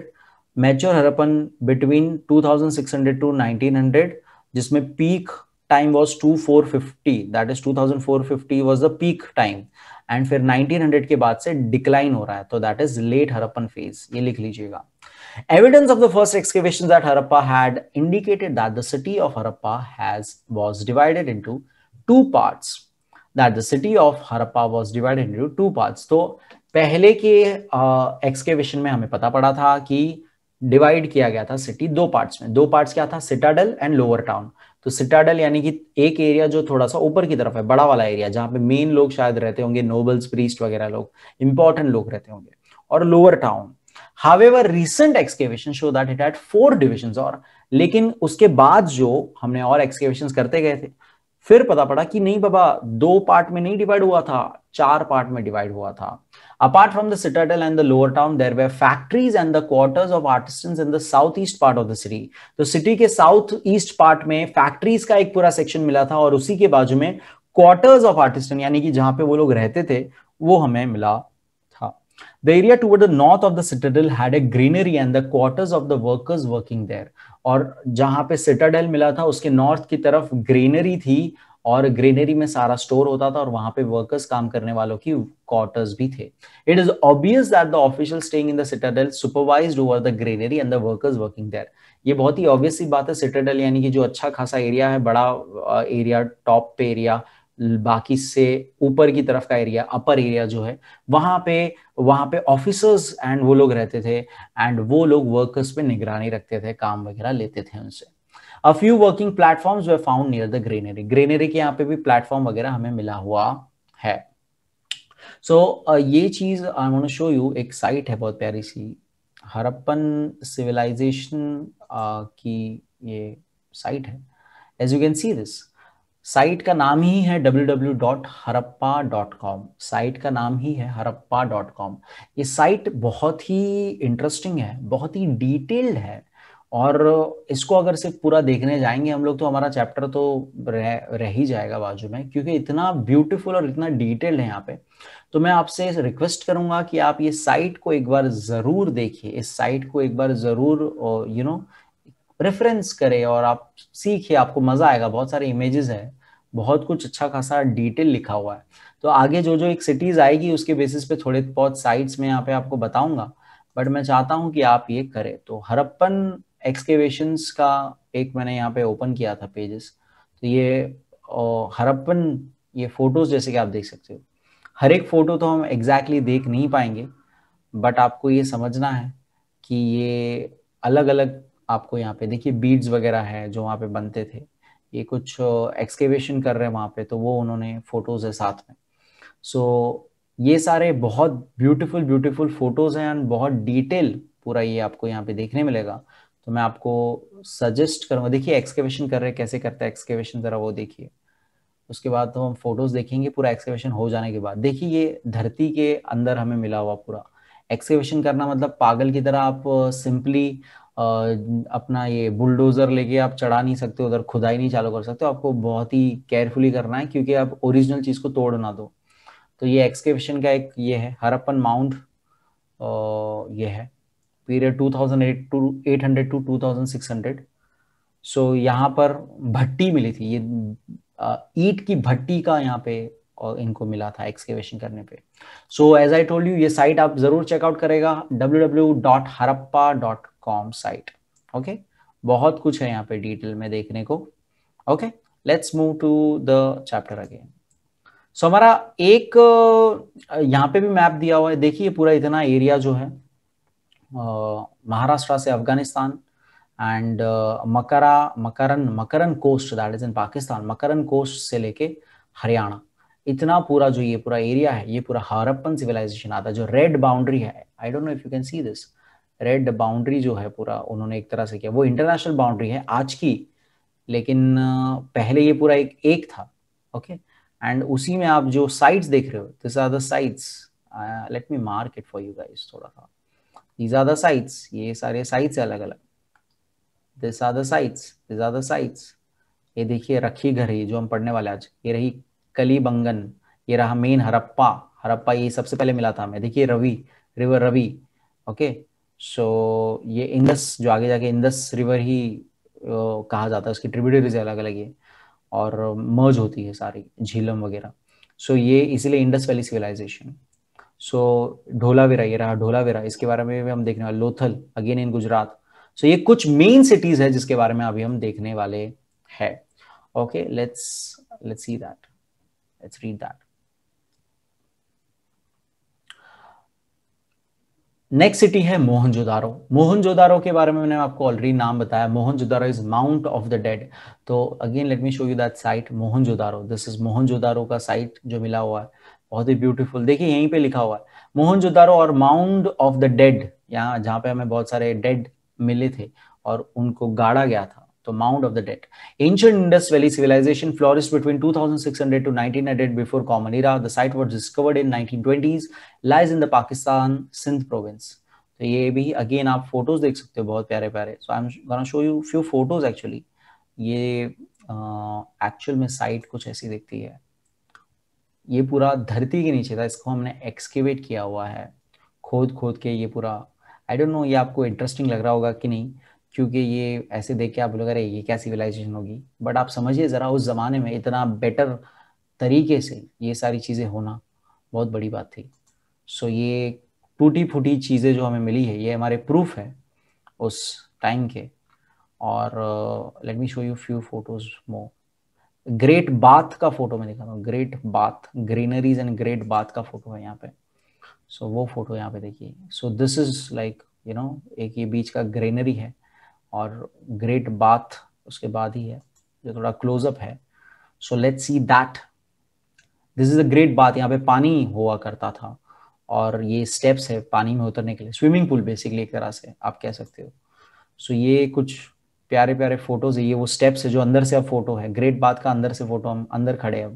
Speaker 1: mature Harappan between 2600 to 1900 जिसमें peak time was 2450 that is 2450 was the peak time and फिर 1900 के बाद से डिक्लाइन हो रहा है तो that is late Harappan phase ये लिख लीजिएगा Evidence of the first excavations at Harappa had indicated that the city of Harappa has, was divided into two parts. That the city of Harappa was divided into two parts. So, पहले के excavation uh, में हमें पता पड़ा था कि divide किया गया था सिटी दो पार्ट्स में दो पार्ट्स क्या था सिटाडल एंड लोअर टाउन तो सिटाडल यानी कि एक एरिया जो थोड़ा सा ऊपर की तरफ है बड़ा वाला एरिया जहां पे मेन लोग शायद रहते होंगे नोबल्स प्रीस्ट वगैरह लोग इंपॉर्टेंट लोग रहते होंगे और lower town however recent excavation show that it had four division और लेकिन उसके बाद जो हमने और एक्सकेवेशन करते गए थे फिर पता पड़ा कि नहीं बाबा दो पार्ट में नहीं डिवाइड हुआ था चार पार्ट में डिवाइड हुआ था apart from the citadel and the lower town there were factories and the quarters of artist in the south east part of the city तो सिटी के साउथ ईस्ट पार्ट में factories का एक पूरा section मिला था और उसी के बाजू में क्वार्टर्स ऑफ आर्टिस्ट यानी कि जहां पे वो लोग रहते थे वो हमें मिला The area toward the north of the citadel had a greenery and the quarters of the workers working there. और जहां पे सिटाडेल मिला था उसके नॉर्थ की तरफ ग्रीनरी थी और ग्रेनरी में सारा स्टोर होता था और वहां पे वर्कर्स काम करने वालों की क्वार्टर्स भी थे it is obvious that the official staying in the citadel supervised over the granary and the workers working there ये बहुत ही ऑब्वियस सी बात है सिटाडेल यानी कि जो अच्छा खासा एरिया है बड़ा एरिया टॉप पे एरिया बाकी से ऊपर की तरफ का एरिया अपर एरिया जो है वहां पे वहां पे ऑफिसर्स एंड वो लोग रहते थे एंड वो लोग वर्कर्स पे निगरानी रखते थे काम वगैरह लेते थे उनसे a few working platform were found near the granary granary के यहाँ पे भी प्लेटफॉर्म वगैरह हमें मिला हुआ है सो so, ये चीज I want to show you एक साइट है बहुत प्यारी सी हरप्पन सिविलाइजेशन की ये साइट है as you can see this site का नाम ही है www.harappa.com साइट का नाम ही है harappa.com ये साइट बहुत ही इंटरेस्टिंग है बहुत ही डिटेल्ड है और इसको अगर से पूरा देखने जाएंगे हम लोग तो हमारा चैप्टर तो रह रह ही जाएगा बाजू में क्योंकि इतना ब्यूटीफुल और इतना डिटेल्ड है यहाँ पे तो मैं आपसे रिक्वेस्ट करूंगा कि आप ये साइट को एक बार ज़रूर देखिए इस साइट को एक बार ज़रूर यू नो रेफरेंस करें और आप सीखिए आपको मज़ा आएगा बहुत सारे इमेजेस है बहुत कुछ अच्छा खासा डिटेल लिखा हुआ है तो आगे जो जो एक सिटीज़ आएगी उसके बेसिस पे थोड़े बहुत साइट्स में यहाँ पे आपको बताऊंगा बट मैं चाहता हूँ कि आप ये करें तो हरप्पन एक्सकेवेशन का एक मैंने यहाँ पे ओपन किया था पेजेस तो ये हरप्पन ये फोटोज़ जैसे कि आप देख सकते हो हर एक फ़ोटो तो हम एग्जैक्टली exactly देख नहीं पाएंगे बट आपको ये समझना है कि ये अलग अलग आपको यहाँ पे देखिए बीड्स वगैरह है जो वहाँ पे बनते थे ये कुछ एक्सकेवेशन कर रहे हैं वहाँ पे तो वो उन्होंने फोटोज है साथ में सो so, ये सारे बहुत ब्यूटीफुल ब्यूटीफुल फोटोज हैं एंड बहुत डिटेल पूरा ये आपको यहाँ पे देखने मिलेगा तो मैं आपको सजेस्ट करूंगा देखिए एक्सकेवेशन कर रहे हैं कैसे करते हैं एक्सकेवेशन ज़रा वो देखिए उसके बाद तो हम फोटोज देखेंगे पूरा एक्सकेवेशन हो जाने के बाद देखिए ये धरती के अंदर हमें मिला हुआ पूरा एक्सकेवेशन करना मतलब पागल की तरह आप सिंपली uh, अपना ये बुलडोजर लेके आप चढ़ा नहीं सकते उधर खुदाई नहीं चालू कर सकते आपको बहुत ही केयरफुली करना है क्योंकि आप ओरिजिनल चीज़ को तोड़ ना दो तो ये एक्सकेवेशन का एक ये है हरप्पन माउंट ये है period two eight two hundred two hundred so यहाँ पर भट्टी मिली थी ये ईट की भट्टी का यहाँ पे और इनको मिला था एक्सकेवेशन करने पे so as I told you ये साइट आप जरूर चेकआउट करेगा W W dot Harappa dot com site okay बहुत कुछ है यहाँ पे डिटेल में देखने को okay let's move to the chapter again so हमारा एक यहाँ पे भी मैप दिया हुआ है देखिए पूरा इतना एरिया जो है महाराष्ट्र से अफगानिस्तान एंड मकरा Makran Makran coast that is in Pakistan Makran coast से लेके हरियाणा इतना पूरा जो ये पूरा एरिया है ये पूरा हरप्पन सिविलाइजेशन आता है जो रेड बाउंड्री है I don't know if you can see this red boundary जो है पूरा उन्होंने एक तरह से किया वो इंटरनेशनल बाउंड्री है आज की लेकिन पहले ये पूरा एक एक था ओके एंड उसी में आप जो साइट्स देख रहे हो this are the sites let me mark it for you guys थोड़ा सा दिस आर द साइट्स ये सारे साइट्स अलग अलग this are the sites this are the sites ये देखिए रखी घर ये जो हम पढ़ने वाले आज ये रही कली बंगन ये रहा मेन हरप्पा हरप्पा ये सबसे पहले मिला था हमें देखिए Ravi river Ravi okay okay? So so, ये इंडस जो आगे जाके इंडस रिवर ही कहा जाता है उसकी ट्रिब्यूटरीज अलग अलग है और मर्ज होती है सारी झीलम वगैरह सो so, ये इसीलिए Indus valley civilisation so Dholavira ये रहा ढोलावेरा इसके बारे में भी हम देखने वाले Lothal again in Gujarat so ये कुछ मेन सिटीज है जिसके बारे में अभी हम देखने वाले हैं okay let's let's see that let's read that next city है मोहनजोदारो मोहनजोदारो के बारे में मैंने आपको ऑलरेडी नाम बताया Mohenjodaro is mound of the dead तो again let me show you that site Mohenjodaro this is Mohenjodaro का साइट जो मिला हुआ है बहुत ही ब्यूटीफुल देखिए यहीं पे लिखा हुआ है मोहनजोदारो और माउंट ऑफ द डेड यहाँ जहाँ पे हमें बहुत सारे डेड मिले थे और उनको गाड़ा गया था तो mound of the dead ancient Indus valley civilisation flourished between 2600 to 1900 before common era the site was discovered in 1920s lies in the Pakistan Sindh province तो ये भी अगेन आप फोटोज देख सकते हो बहुत प्यारे प्यारे so I am gonna show you few photos actually ये एक्चुअल uh, में साइट कुछ ऐसी दिखती है ये पूरा धरती के नीचे था इसको हमने एक्सकेवेट किया हुआ है खोद खोद के ये पूरा आई डोंट नो ये आपको इंटरेस्टिंग लग रहा होगा कि नहीं क्योंकि ये ऐसे देख के आप लोग अरे ये क्या सिविलाइजेशन होगी बट आप समझिए ज़रा उस ज़माने में इतना बेटर तरीके से ये सारी चीज़ें होना बहुत बड़ी बात थी सो ये टूटी फूटी चीज़ें जो हमें मिली है ये हमारे प्रूफ है उस टाइम के और let me show you few photos more Great Bath का फोटो मैं दिखा रहा हूँ Great Bath greeneries and Great Bath का फोटो है यहाँ पे सो so, वो फोटो यहाँ पे देखिए so this is like you know एक ये बीच का ग्रीनरी है और ग्रेट बाथ उसके बाद ही है जो थोड़ा क्लोजअप है so let see that this is a Great Bath यहाँ पे पानी हुआ करता था और ये स्टेप्स है पानी में उतरने के लिए स्विमिंग पूल बेसिकली एक तरह से आप कह सकते हो सो so, ये कुछ प्यारे प्यारे फोटोज है ये वो स्टेप्स है जो अंदर से अब फोटो है ग्रेट बाथ का अंदर से फोटो हम अंदर खड़े अब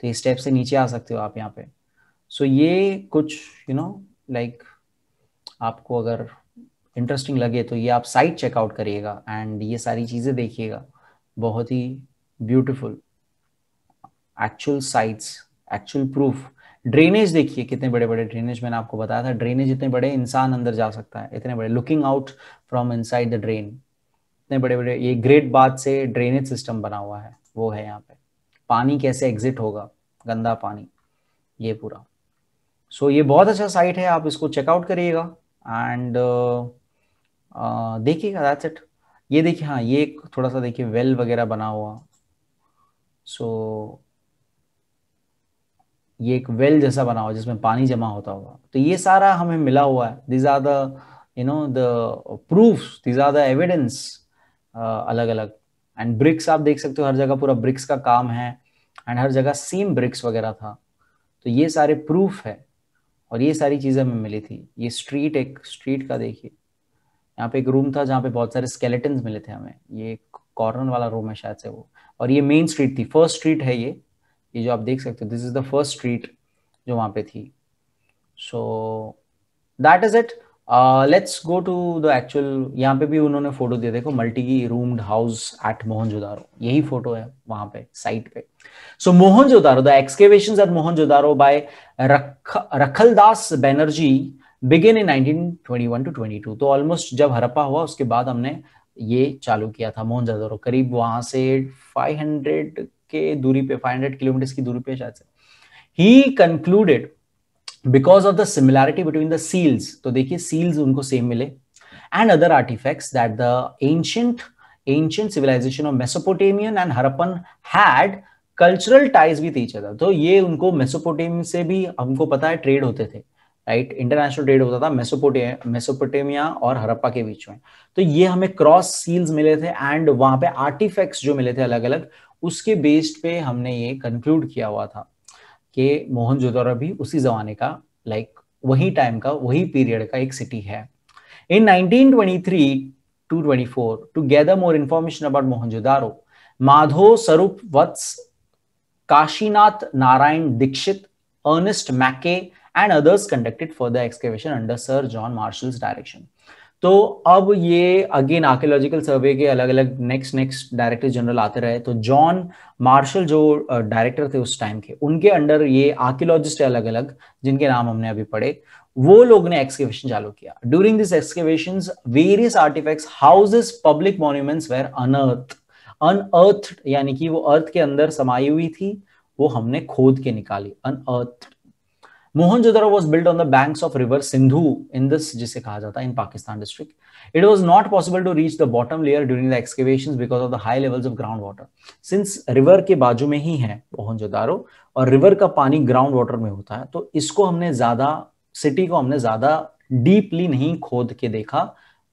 Speaker 1: तो ये स्टेप से नीचे आ सकते हो आप यहाँ पे सो so, ये कुछ यू नो लाइक आपको अगर इंटरेस्टिंग लगे तो ये आप साइट चेकआउट करिएगा एंड ये सारी चीज़ें देखिएगा बहुत ही beautiful actual sites actual proof drainage देखिए कितने बड़े बड़े ड्रेनेज मैंने आपको बताया था ड्रेनेज इतने बड़े इंसान अंदर जा सकता है इतने बड़े looking out from inside the drain इतने बड़े बड़े ये ग्रेट बात से ड्रेनेज सिस्टम बना हुआ है वो है यहाँ पे पानी कैसे एग्जिट होगा गंदा पानी ये पूरा सो so, ये बहुत अच्छा साइट है आप इसको चेकआउट करिएगा एंड uh, देखिएगा दैट्स इट ये देखिए हाँ ये एक थोड़ा सा देखिए वेल वगैरह बना हुआ सो so, ये एक वेल जैसा बना हुआ जिसमें पानी जमा होता होगा तो ये सारा हमें मिला हुआ है these are the you know the proof these are the evidence अलग अलग एंड ब्रिक्स आप देख सकते हो हर जगह पूरा ब्रिक्स का काम है एंड हर जगह सेम ब्रिक्स वगैरह था तो ये सारे प्रूफ है और ये सारी चीज़ें हमें मिली थी ये स्ट्रीट एक स्ट्रीट का देखिए यहाँ पे एक रूम था जहाँ पे बहुत सारे स्केलेटन मिले थे हमें ये कॉर्नर वाला रूम है शायद से वो और ये मेन स्ट्रीट थी फर्स्ट स्ट्रीट है ये ये जो आप देख सकते हो this is the first street जो वहाँ पे थी so that is it let's go to the actual यहाँ पे भी उन्होंने फोटो दिया देखो multi roomed house at Mohenjodaro यही फोटो है वहां पे साइट पे so Mohenjodaro the excavation at Mohenjodaro by Rakhal Das Banerjee begin in 1921 to 22 तो ऑलमोस्ट जब हरप्पा हुआ उसके बाद हमने ये चालू किया था मोहनजोदड़ो करीब वहां से 500 के दूरी पे 500 किलोमीटर की दूरी पे शायद से ही concluded because of the similarity between the seals तो देखिए सील्स उनको सेम मिले and other artifacts that the ancient ancient civilization of Mesopotamian and Harappan had cultural ties भी थी तो ये उनको मेसोपोटेम से भी हमको पता है ट्रेड होते थे राइट इंटरनेशनल ट्रेड होता था मेसोपोटे मेसोपोटेमिया और हरप्पा के बीच में तो ये हमें क्रॉस सील्स मिले थे एंड वहां पे आर्टिफैक्ट्स जो मिले थे अलग अलग उसके बेस्ड पे हमने ये कंक्लूड किया हुआ था कि मोहन मोहनजोदड़ो भी उसी जमाने का लाइक like, वही टाइम का वही पीरियड का एक सिटी है in 1923 to 24 to gather more information about Mohenjodaro Madho Swarup Vats Kashinath Narayan Dikshit Ernest Mackay and others conducted for the excavation under sir John Marshall's direction तो अब ये अगेन आर्कियोलॉजिकल सर्वे के अलग अलग नेक्स्ट नेक्स्ट डायरेक्टर जनरल आते रहे तो जॉन मार्शल जो डायरेक्टर थे उस टाइम के उनके अंडर ये आर्कियोलॉजिस्ट अलग अलग जिनके नाम हमने अभी पढ़े वो लोग ने एक्सकेवेशन चालू किया during this excavation various artifacts houses public monuments were unearth unearth यानी कि वो अर्थ के अंदर समाई हुई थी वो हमने खोद के निकाली unearth Mohenjodaro was build on the banks of river Sindhu in this जिसे कहा जाता है in Pakistan district it was not possible to reach the bottom layer during the excavation because of the high levels of ground water since river के बाजू में ही है मोहनजोदारो और river का पानी ग्राउंड वाटर में होता है तो इसको हमने ज्यादा सिटी को हमने ज्यादा डीपली नहीं खोद के देखा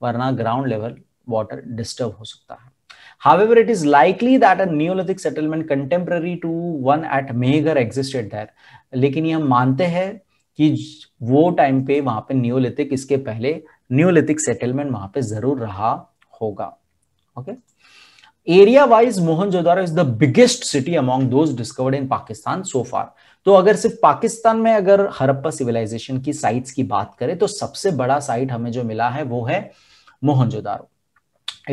Speaker 1: वरना ग्राउंड लेवल वाटर डिस्टर्ब हो सकता है However, it is likely that a Neolithic settlement contemporary to one at Meghar existed there. लेकिन ये हम मानते हैं कि वो टाइम पे वहां पे न्योलिथिक इसके पहले न्योलिथिक सेटलमेंट वहां पे जरूर रहा होगा okay area wise Mohenjodaro is the biggest city among those discovered in Pakistan so far तो अगर सिर्फ पाकिस्तान में अगर हरप्पा सिविलाइजेशन की साइट्स की बात करें तो सबसे बड़ा साइट हमें जो मिला है वो है Mohenjodaro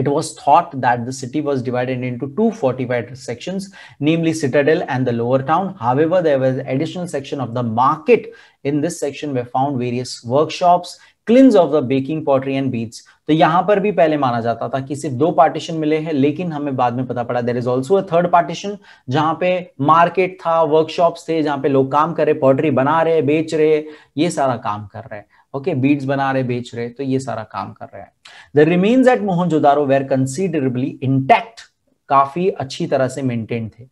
Speaker 1: it was thought that the city was divided into two fortified sections, namely Citadel and the Lower Town. However, there was additional section of the market. In this section were found various workshops, kilns of the baking pottery and beads तो यहां पर भी पहले माना जाता था कि सिर्फ दो पार्टीशन मिले हैं लेकिन हमें बाद में पता पड़ा there is also a third partition जहां पे मार्केट था वर्कशॉप्स थे जहां पे लोग काम कर रहे पॉटरी बना रहे बेच रहे ये सारा काम कर रहे हैं ओके बीड्स बना रहे बेच रहे तो ये सारा काम कर रहे हैं the remains at Mohenjodaro were considerably intact काफी अच्छी तरह से मेंटेन थे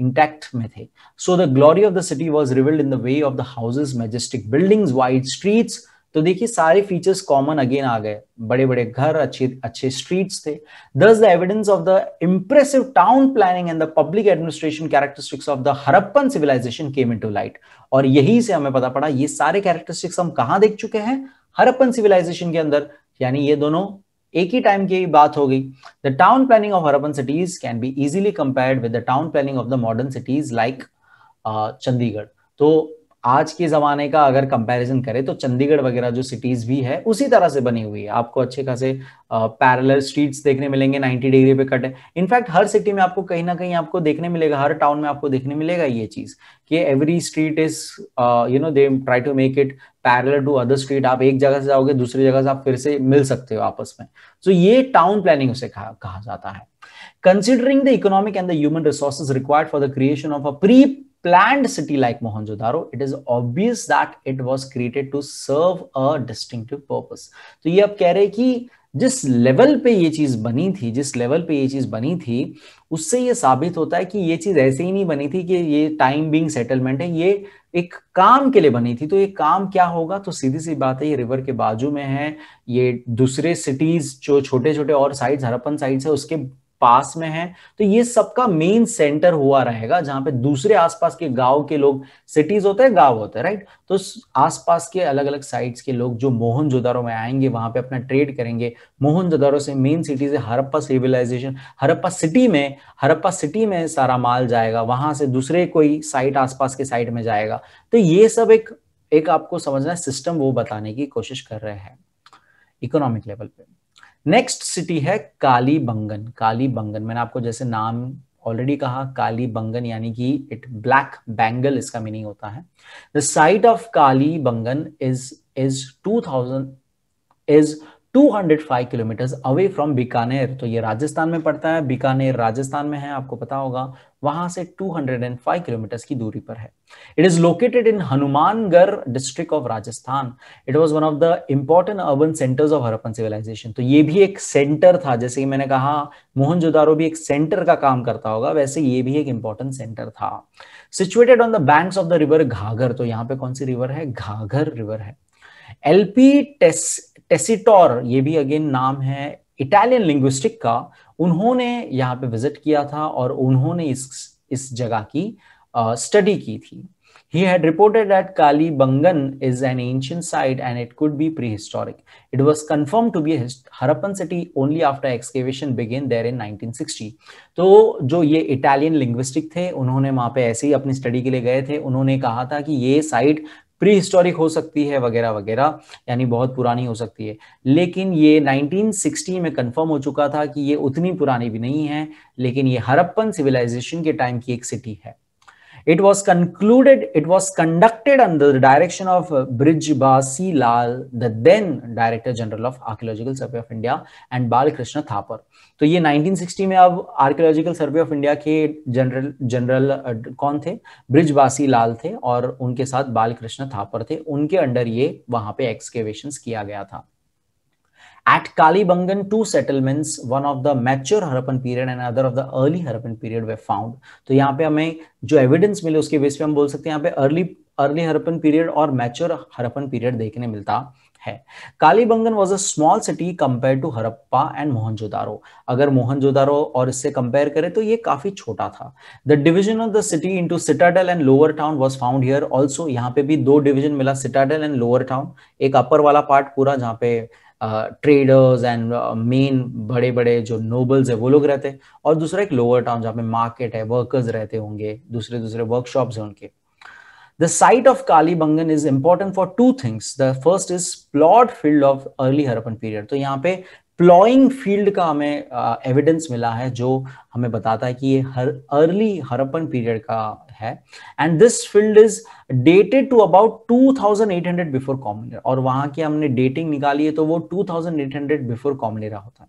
Speaker 1: इंटैक्ट में थे so the glory of the city was revealed in the way of the houses majestic buildings wide streets तो देखिए सारे फीचर्स कॉमन अगेन आ गए बड़े बड़े घर अच्छे अच्छे स्ट्रीट्स थे thus the evidence of the impressive town planning and the public administration characteristics of the Harappan civilization came into light और यही से हमें पता पड़ा ये सारे कैरेक्टरिस्टिक्स हम कहा देख चुके हैं हरप्पन सिविलाइजेशन के अंदर यानी ये दोनों एक ही टाइम की बात हो गई the town planning of Harappan cities can be easily compared with the town planning of the modern cities like Chandigarh तो आज के ज़माने का अगर कंपैरिजन करें तो चंडीगढ़ वगैरह जो सिटीज़ भी है उसी तरह से बनी हुई है आपको अच्छे खासे पैरल स्ट्रीट्स देखने मिलेंगे 90 डिग्री पे कट है इनफैक्ट हर सिटी में आपको कहीं ना कहीं आपको देखने मिलेगा हर टाउन में आपको देखने मिलेगा ये चीज़ कि every street is you know they try to make it parallel to other street आप एक जगह से जाओगे दूसरी जगह से आप फिर से मिल सकते हो आपस में सो so, ये टाउन प्लानिंग उसे कहा, कहा जाता है considering the economic and the human resources required for the creation of a pre planned city like Mohenjo-daro, it is obvious that it was created to serve a distinctive purpose. तो ye ab keh rahe ki कि जिस level पे ये चीज बनी थी जिस level पे ये चीज बनी थी उससे ये साबित होता है कि ये चीज ऐसे ही नहीं बनी थी कि ये टाइम बिंग सेटलमेंट है ये एक काम के लिए बनी थी तो ये काम क्या होगा तो सीधी सी बात है ये रिवर के बाजू में है ये दूसरे सिटीज जो छोटे छोटे और साइड्स हरप्पन साइड्स है उसके पास में है तो ये सबका मेन सेंटर हुआ रहेगा जहां पे दूसरे आसपास के गांव के लोग सिटीज होते हैं गांव होते हैं राइट तो आसपास के अलग अलग साइड्स के लोग जो मोहन में आएंगे वहां पे अपना ट्रेड करेंगे मोहन से मेन सिटी से हरप्पा सिविलाइजेशन हरप्पा सिटी में हरप्पा सिटी में सारा माल जाएगा वहां से दूसरे कोई साइट आसपास के साइड में जाएगा तो ये सब एक एक आपको समझना सिस्टम वो बताने की कोशिश कर रहे हैं इकोनॉमिक लेवल पे नेक्स्ट सिटी है काली बंगन काली बंगन मैंने आपको जैसे नाम ऑलरेडी कहा काली बंगन यानी कि इट ब्लैक बैंगल इसका मीनिंग होता है the site of Kalibangan is is thousand is 205 kilometre away from Bikaner तो ये राजस्थान में पड़ता है बीकानेर राजस्थान में है आपको पता होगा वहां से 205 किलोमीटर की दूरी पर है it is located in Hanumangarh district of Rajasthan it was one of the important urban centres of Harappan civilization तो ये भी एक सेंटर था जैसे कि मैंने कहा मोहनजोदारो भी एक सेंटर का काम करता होगा वैसे ये भी एक इंपॉर्टेंट सेंटर था situated on the bank of the river Ghaggar तो यहाँ पे कौन सी रिवर है घाघर रिवर है एलपी टेस्ट टेसिटोर ये भी अगेन नाम है इटालियन लिंग्विस्टिक का उन्होंने यहाँ पे विजिट किया था और उन्होंने इस इस जगह की स्टडी uh, की थी He had reported that Kali Bangan is an ancient site and it could be prehistoric. It was confirmed to be a Harappan city only after excavation began there in 1960. तो जो ये Italian linguistic थे उन्होंने वहाँ पे ऐसे ही अपनी study के लिए गए थे उन्होंने कहा था कि ये साइट प्री हिस्टोरिक हो सकती है वगैरह वगैरह यानी बहुत पुरानी हो सकती है लेकिन ये 1960 में कंफर्म हो चुका था कि ये उतनी पुरानी भी नहीं है लेकिन ये हरप्पन सिविलाइजेशन के टाइम की एक सिटी है It was concluded, it was conducted under the direction of bridge basi Lal, the then Director General of Archaeological Survey of India, and bal krishna Thapar. तो ये 1960 में अब आर्कियोलॉजिकल सर्वे ऑफ इंडिया के general general कौन थे ब्रिजवासी लाल थे और उनके साथ बालकृष्ण थापर थे उनके अंडर ये वहां पे एक्सकेवेशन किया गया था At Kalibangan, two settlements, one of the mature Harappan period and another of the early Harappan period were found. तो यहाँ पे हमें जो एविडेंस मिले उसके बेस पे हम बोल सकते हैं यहाँ पे अर्ली अर्ली हरपन पीरियड और मैच्योर हरपन पीरियड देखने मिलता Kalibangan was a small city compare to Harappa and Mohenjodaro अगर मोहनजोदारो और इससे कंपेयर करें तो ये काफी छोटा था the division of the city into citadel and lower town was found here also यहाँ पे भी दो डिविजन मिला सिटाडल एंड लोअर टाउन एक अपर वाला पार्ट पूरा जहां पे ट्रेडर्स एंड मेन बड़े बड़े जो नोबल्स है वो लोग रहते हैं और दूसरा एक लोअर टाउन जहां पे मार्केट है वर्कर्स रहते होंगे दूसरे दूसरे वर्कशॉप है उनके the site of Kalibangan is important for two things the first is ploughed field of early Harappan period तो यहाँ पे प्लॉइंग फील्ड का हमें एविडेंस मिला है जो हमें बताता है कि ये हर अर्ली हरपन पीरियड का है and this field is dated to about 2800 before common और वहां की हमने डेटिंग निकाली है तो वो 2800 बिफोर कॉमन होता है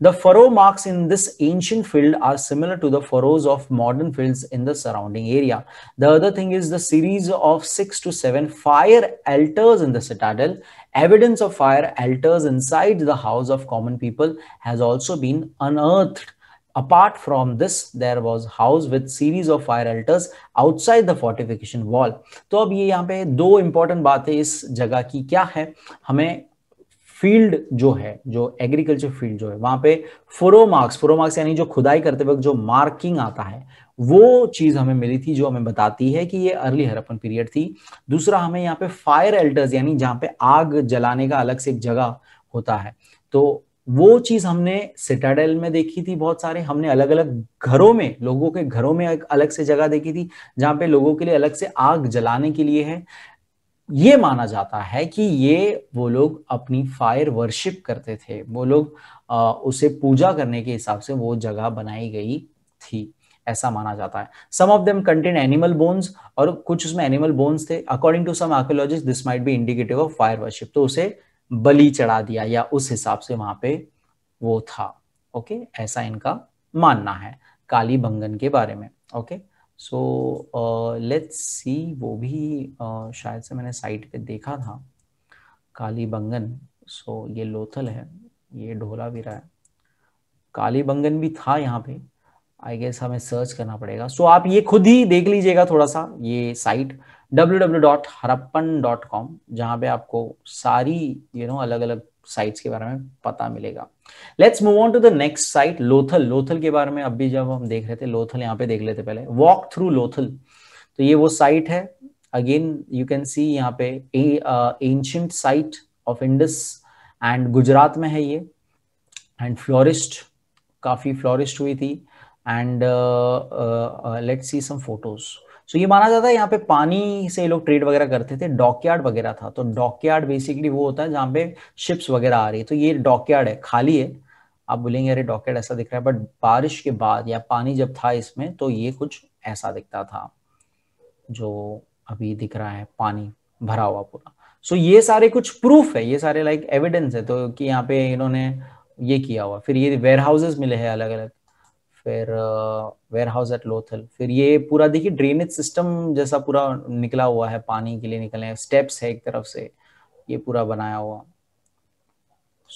Speaker 1: The furrow marks in this ancient field are similar to the furrows of modern fields in the surrounding area. The other thing is the series of six to seven fire altars in the citadel. Evidence of fire altars inside the house of common people has also been unearthed. Apart from this, there was house with series of fire altars outside the fortification wall. तो अब ये यहाँ पे दो important बातें इस जगह की क्या है हमें फील्ड जो है जो एग्रीकल्चर फील्ड जो है वहां पे फोरो मार्क्स यानी जो खुदाई करते वक्त जो मार्किंग आता है वो चीज हमें मिली थी जो हमें बताती है कि ये अर्ली हरपन पीरियड थी दूसरा हमें यहाँ पे फायर एल्टर्स यानी जहाँ पे आग जलाने का अलग से एक जगह होता है तो वो चीज हमने सिटाडेल में देखी थी बहुत सारे हमने अलग अलग घरों में लोगों के घरों में अलग से जगह देखी थी जहाँ पे लोगों के लिए अलग से आग जलाने के लिए है ये माना जाता है कि ये वो लोग अपनी फायर वर्शिप करते थे वो लोग उसे पूजा करने के हिसाब से वो जगह बनाई गई थी ऐसा माना जाता है some of them contain animal bones और कुछ उसमें एनिमल बोन्स थे according to some archaeologist this might be indicative of fire worship तो उसे बलि चढ़ा दिया या उस हिसाब से वहां पे वो था ओके ऐसा इनका मानना है काली भंगन के बारे में ओके सो लेट्स सी वो भी uh, शायद से मैंने साइट पे देखा था काली बंगन सो so, ये लोथल है ये ढोला वीरा है काली बंगन भी था यहाँ पे आई गेस हमें सर्च करना पड़ेगा सो so, आप ये खुद ही देख लीजिएगा थोड़ा सा ये site W W dot Harappan dot com जहाँ पे आपको सारी यू you नो know, अलग अलग साइट्स के बारे में पता मिलेगा let's move on to the next site Lothal Lothal के बारे में अभी जब हम देख रहे थे लोथल यहाँ पे देख लेते पहले वॉक थ्रू लोथल तो ये वो साइट है अगेन यू कैन सी यहाँ पे ancient site of Indus and Gujarat में है ये एंड फ्लोरिस्ट काफ़ी फ्लोरिस्ट हुई थी and let's see some photos so ये माना जाता है यहाँ पे पानी से लोग ट्रेड वगैरह करते थे डॉकयार्ड वगैरह था तो डॉकयार्ड बेसिकली वो होता है जहाँ पे शिप्स वगैरह आ रही है तो ये डॉकयार्ड है खाली है आप बोलेंगे अरे डॉकयार्ड ऐसा दिख रहा है बट बारिश के बाद या पानी जब था इसमें तो ये कुछ ऐसा दिखता था जो अभी दिख रहा है पानी भरा हुआ पूरा सो so, ये सारे कुछ प्रूफ है ये सारे लाइक like एविडेंस है तो कि यहाँ पे इन्होंने ये किया हुआ फिर ये वेयर हाउसेज मिले हैं अलग अलग फिर वेयर हाउस एट लोथल फिर ये पूरा देखिए ड्रेनेज सिस्टम जैसा पूरा निकला हुआ है पानी के लिए निकले हैं स्टेप्स है एक तरफ से ये पूरा बनाया हुआ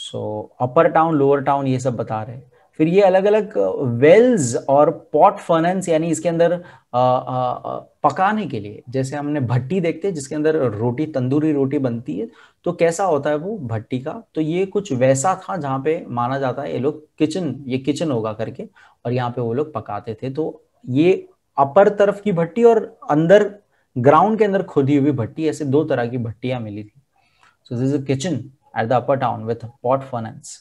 Speaker 1: so upper town lower town ये सब बता रहे हैं फिर ये अलग अलग वेल्स और पॉट फर्नेंस यानी इसके अंदर आ, आ, पकाने के लिए जैसे हमने भट्टी देखते हैं जिसके अंदर रोटी तंदूरी रोटी बनती है तो कैसा होता है वो भट्टी का तो ये कुछ वैसा था जहाँ पे माना जाता है ये लोग किचन ये किचन होगा करके और यहाँ पे वो लोग पकाते थे तो ये अपर तरफ की भट्टी और अंदर ग्राउंड के अंदर खुदी हुई भट्टी ऐसे दो तरह की भट्टियां मिली थी so this is kitchen at the upper town with pot furnace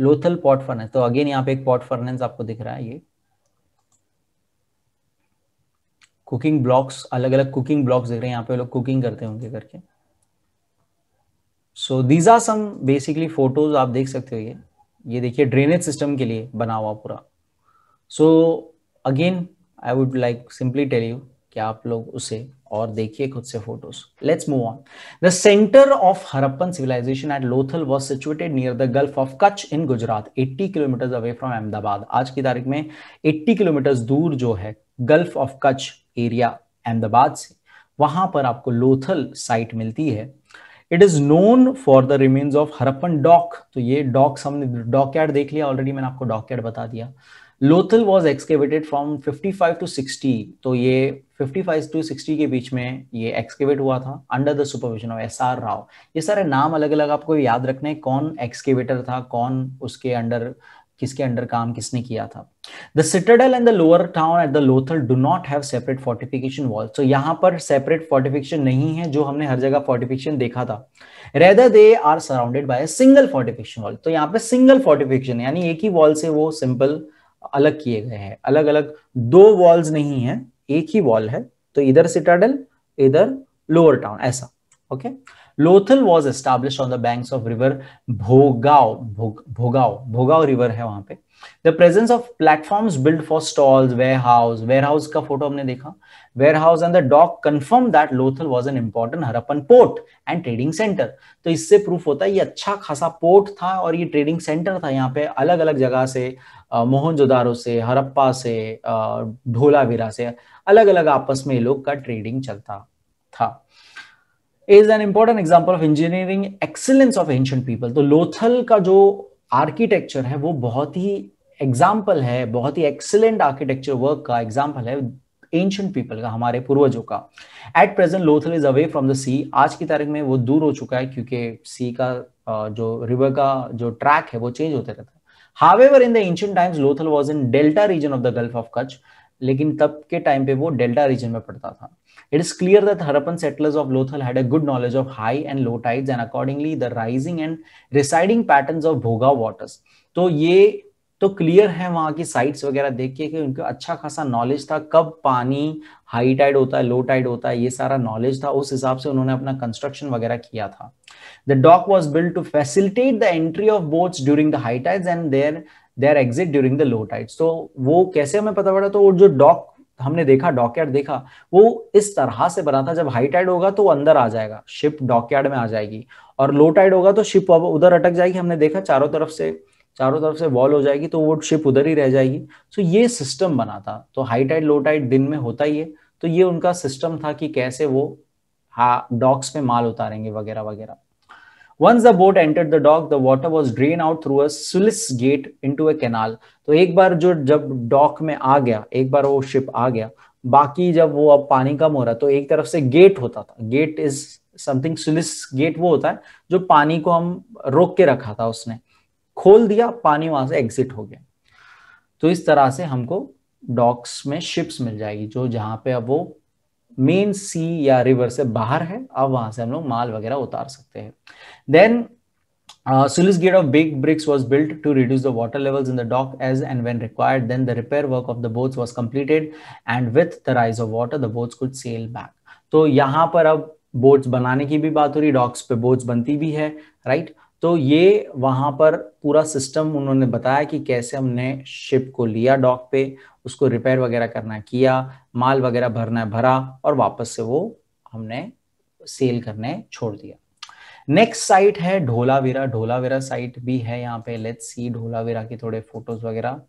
Speaker 1: Lothal pot furnace तो अगेन यहाँ पे एक पॉट फर्नेस आपको दिख रहा है ये कुकिंग ब्लॉक्स अलग अलग कुकिंग ब्लॉक्स दिख रहे हैं यहाँ पे लोग कुकिंग करते होंगे करके so these are some basically photos आप देख सकते हो ये ये देखिए ड्रेनेज सिस्टम के लिए बना हुआ पूरा so again I would like simply tell you कि आप लोग उसे और देखिए खुद से photos let's move on the centre of Harappan civilization at Lothal was situated near the gulf of Kutch in Gujarat 80 kilometre away from Ahmedabad आज की तारीख में 80 किलोमीटर दूर जो है gulf of Kutch area Ahmedabad से वहां पर आपको लोथल साइट मिलती है it is known for the remains of Harappan dock तो ये डॉक हमने डॉक यार्ड देख लिया ऑलरेडी मैंने आपको डॉक यार्ड बता दिया Lothal was excavated from 55 to 60 तो ये 55 टू 60 के बीच में ये एक्सकेवेट हुआ था under the supervision of S R Rao ये सारे नाम अलग अलग आपको याद रखने कौन एक्सकेवेटर था कौन उसके अंडर किसके अंडर काम किसने किया था the citadel and the lower town at the Lothal do not have separate fortification wall so यहाँ पर सेपरेट फोर्टिफिकेशन नहीं है जो हमने हर जगह फोर्टिफिकेशन देखा था rather they are surrounded by single fortification wall तो यहाँ पे सिंगल फोर्टिफिकेशन यानी एक ही वॉल से वो सिंपल अलग किए गए हैं अलग अलग दो वॉल्स नहीं है एक ही वॉल है तो इधर सिटाडल इधर लोअर टाउन ऐसा okay Lothal was establish on the banks of river Bhogava Bhogava Bhogava river है वहां पे the presence of platforms build for stalls warehouse का फोटो हमने देखा warehouse and the dock confirm that Lothal was an important Harappan port and trading centre तो इससे proof होता है ये अच्छा खासा पोर्ट था और ये ट्रेडिंग सेंटर था यहाँ पे अलग अलग जगह से मोहनजोदारो से हरप्पा से ढोलावीरा से अलग अलग आपस में लोग का ट्रेडिंग चलता था is an important example of engineering excellence of ancient people तो लोथल का जो आर्किटेक्चर है वो बहुत ही एग्जाम्पल है बहुत ही एक्सलेंट आर्किटेक्चर वर्क का एग्जाम्पल है एंशंट पीपल का हमारे पूर्वजों का at present Lothal is away from the sea आज की तारीख में वो दूर हो चुका है क्योंकि सी का जो रिवर का जो ट्रैक है वो चेंज होते रहता है however in the ancient times Lothal was in delta region of the gulf of Kutch लेकिन तब के टाइम पे वो डेल्टा रीजन में पड़ता था It is clear that Harappan settlers of Lothal had a good knowledge of high and low tides and accordingly the rising and residing patterns of Bhoga waters. तो ये तो क्लियर है वहाँ की साइट्स वगैरह देख के कि उनका अच्छा खासा नॉलेज था कब पानी हाई टाइड होता है लो टाइड होता है ये सारा नॉलेज था उस हिसाब से उन्होंने अपना कंस्ट्रक्शन वगैरह किया था the dock was build to facilitate the entry of boats during the high tides and their their exit during the low tides तो वो कैसे हमें पता पड़ा तो वो जो डॉक हमने देखा डॉकयार्ड देखा वो इस तरह से बना था जब हाई टाइड होगा तो अंदर आ जाएगा शिप डॉकयार्ड में आ जाएगी और लो टाइड होगा तो शिप अब उधर अटक जाएगी हमने देखा चारों तरफ से चारों तरफ से वॉल हो जाएगी तो वो शिप उधर ही रह जाएगी सो ये सिस्टम बना था तो हाई टाइड लो टाइड दिन में होता ही है तो ये उनका सिस्टम था कि कैसे वो हा डॉक्स पे माल उतारेंगे वगैरह वगैरह Once the boat entered the dock, the water was drained out through a sluice gate into a canal. तो एक बार जो जब डॉक में आ गया एक बार वो शिप आ गया बाकी जब वो अब पानी कम हो रहा तो एक तरफ से गेट होता था gate is something sluice gate वो होता है जो पानी को हम रोक के रखा था उसने खोल दिया पानी वहां से एग्जिट हो गया तो इस तरह से हमको डॉक्स में शिप्स मिल जाएगी जो जहां पे अब वो मेन सी या रिवर से बाहर है अब वहां से हम लोग माल वगैरह उतार सकते हैं then sluice gate of big bricks was built to reduce the water level in the dock as and when required then the repair work of the boats was completed and with the rise of water the boats could sail back तो यहाँ पर अब boats बनाने की भी बात हो रही डॉक्स पे बोट्स बनती भी है राइट तो ये वहां पर पूरा सिस्टम उन्होंने बताया कि कैसे हमने शिप को लिया डॉक पे उसको रिपेयर वगैरह करना किया माल वगैरह भरना भरा और वापस से वो हमने सेल करने छोड़ दिया नेक्स्ट साइट है ढोलावेरा ढोलावेरा साइट भी है यहाँ पे लेट्स सी ढोलावेरा के थोड़े फोटोज वगैरह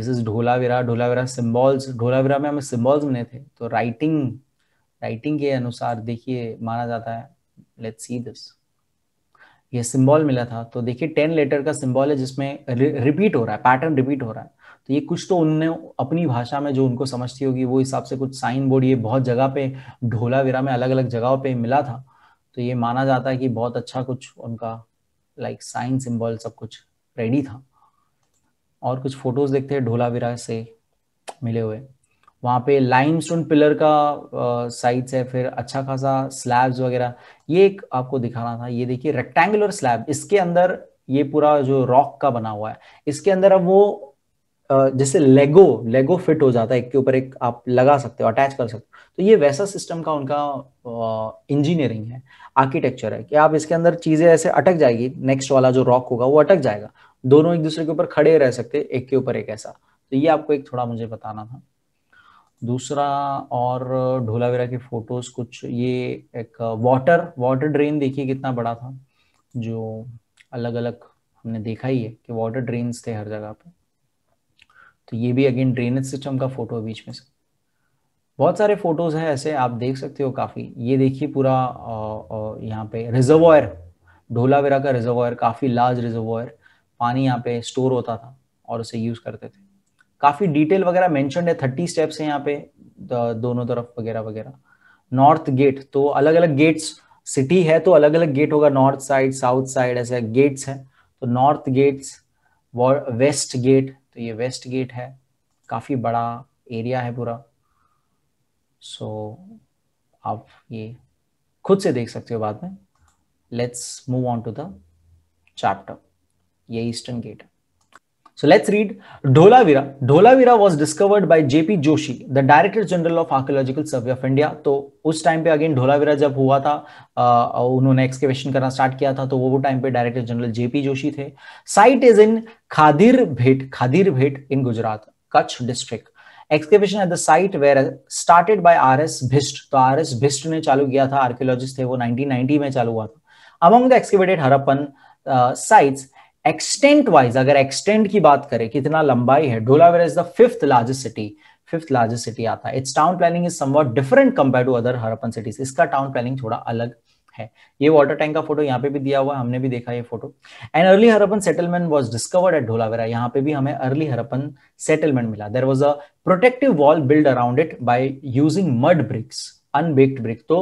Speaker 1: this is Dholavira Dholavira symbols Dholavira में हमें सिम्बॉल्स मिले थे तो राइटिंग राइटिंग के अनुसार देखिए माना जाता है लेट्स सी दिस ये सिंबल मिला था तो देखिए टेन लेटर का सिंबल है जिसमें रिपीट हो रहा है पैटर्न रिपीट हो रहा है तो ये कुछ तो उनने अपनी भाषा में जो उनको समझती होगी वो हिसाब से कुछ साइन बोर्ड ये बहुत जगह पे ढोलावीरा में अलग अलग जगहों पे मिला था तो ये माना जाता है कि बहुत अच्छा कुछ उनका लाइक साइन सिंबल सब कुछ रेडी था और कुछ फोटोज देखते हैं ढोलावीरा से मिले हुए वहाँ पे लाइमस्टोन पिलर का साइज है फिर अच्छा खासा स्लैब्स वगैरह ये एक आपको दिखाना था ये देखिए रेक्टेंगुलर स्लैब इसके अंदर ये पूरा जो रॉक का बना हुआ है इसके अंदर अब वो जैसे लेगो लेगो फिट हो जाता है एक के ऊपर एक आप लगा सकते हो अटैच कर सकते हो तो ये वैसा सिस्टम का उनका इंजीनियरिंग है आर्किटेक्चर है कि आप इसके अंदर चीज़ें ऐसे अटक जाएगी नेक्स्ट वाला जो रॉक होगा वो अटक जाएगा दोनों एक दूसरे के ऊपर खड़े रह सकते एक के ऊपर एक ऐसा तो ये आपको एक थोड़ा मुझे बताना था दूसरा और ढोलावेरा के फोटोज कुछ ये एक वाटर वाटर ड्रेन देखिए कितना बड़ा था जो अलग अलग हमने देखा ही है कि वाटर ड्रेन थे हर जगह पे तो ये भी अगेन ड्रेनेज सिस्टम का फोटो है बीच में से बहुत सारे फोटोज हैं ऐसे आप देख सकते हो काफ़ी ये देखिए पूरा यहाँ पे रिजर्वायर ढोलावेरा का रिजर्वायर काफ़ी लार्ज रिजर्वायर पानी यहाँ पे स्टोर होता था और उसे यूज़ करते थे काफ़ी डिटेल वगैरह मैंशन है थर्टी स्टेप्स है यहाँ पे दोनों तरफ वगैरह वगैरह नॉर्थ गेट तो अलग अलग गेट्स सिटी है तो अलग अलग गेट होगा नॉर्थ साइड साउथ साइड ऐसे गेट्स है तो नॉर्थ गेट्स वेस्ट गेट तो ये वेस्ट गेट है काफ़ी बड़ा एरिया है पूरा सो so, आप ये खुद से देख सकते हो बाद में let's move on to the chapter ये ईस्टर्न गेट है So let's read Dholavira. Dholavira was discovered by J.P. Joshi, the Director General of Archaeological Survey of India. तो उस टाइम पे अगेन ढोलावीरा जब हुआ था उन्होंने एक्सकेवेशन करना स्टार्ट किया था तो वो टाइम पे डायरेक्टर जनरल जेपी जोशी थे site is in Khadir Bet Khadir Bet in Gujarat Kutch district excavation at the site were started by R S Bisht तो आर एस भिस्ट ने चालू किया था आर्कियोलॉजिस्ट थे वो 1990 में चालू हुआ था among the excavated Harappan sites extent wise अगर एक्सटेंट की बात करें कितना लंबाई है Dholavira is the fifth largest city fifth largest city आता है its town planning is somewhat different compare to other Harappan cities इसका टाउन प्लानिंग थोड़ा अलग है ये वाटर टैंक का फोटो यहाँ पे भी दिया हुआ हमने भी देखा ये photo and early Harappan settlement was discovered at Dholavira यहाँ पे भी हमें अर्ली हरपन सेटलमेंट मिला there was a protective wall build around it by using mud bricks unbaked brick तो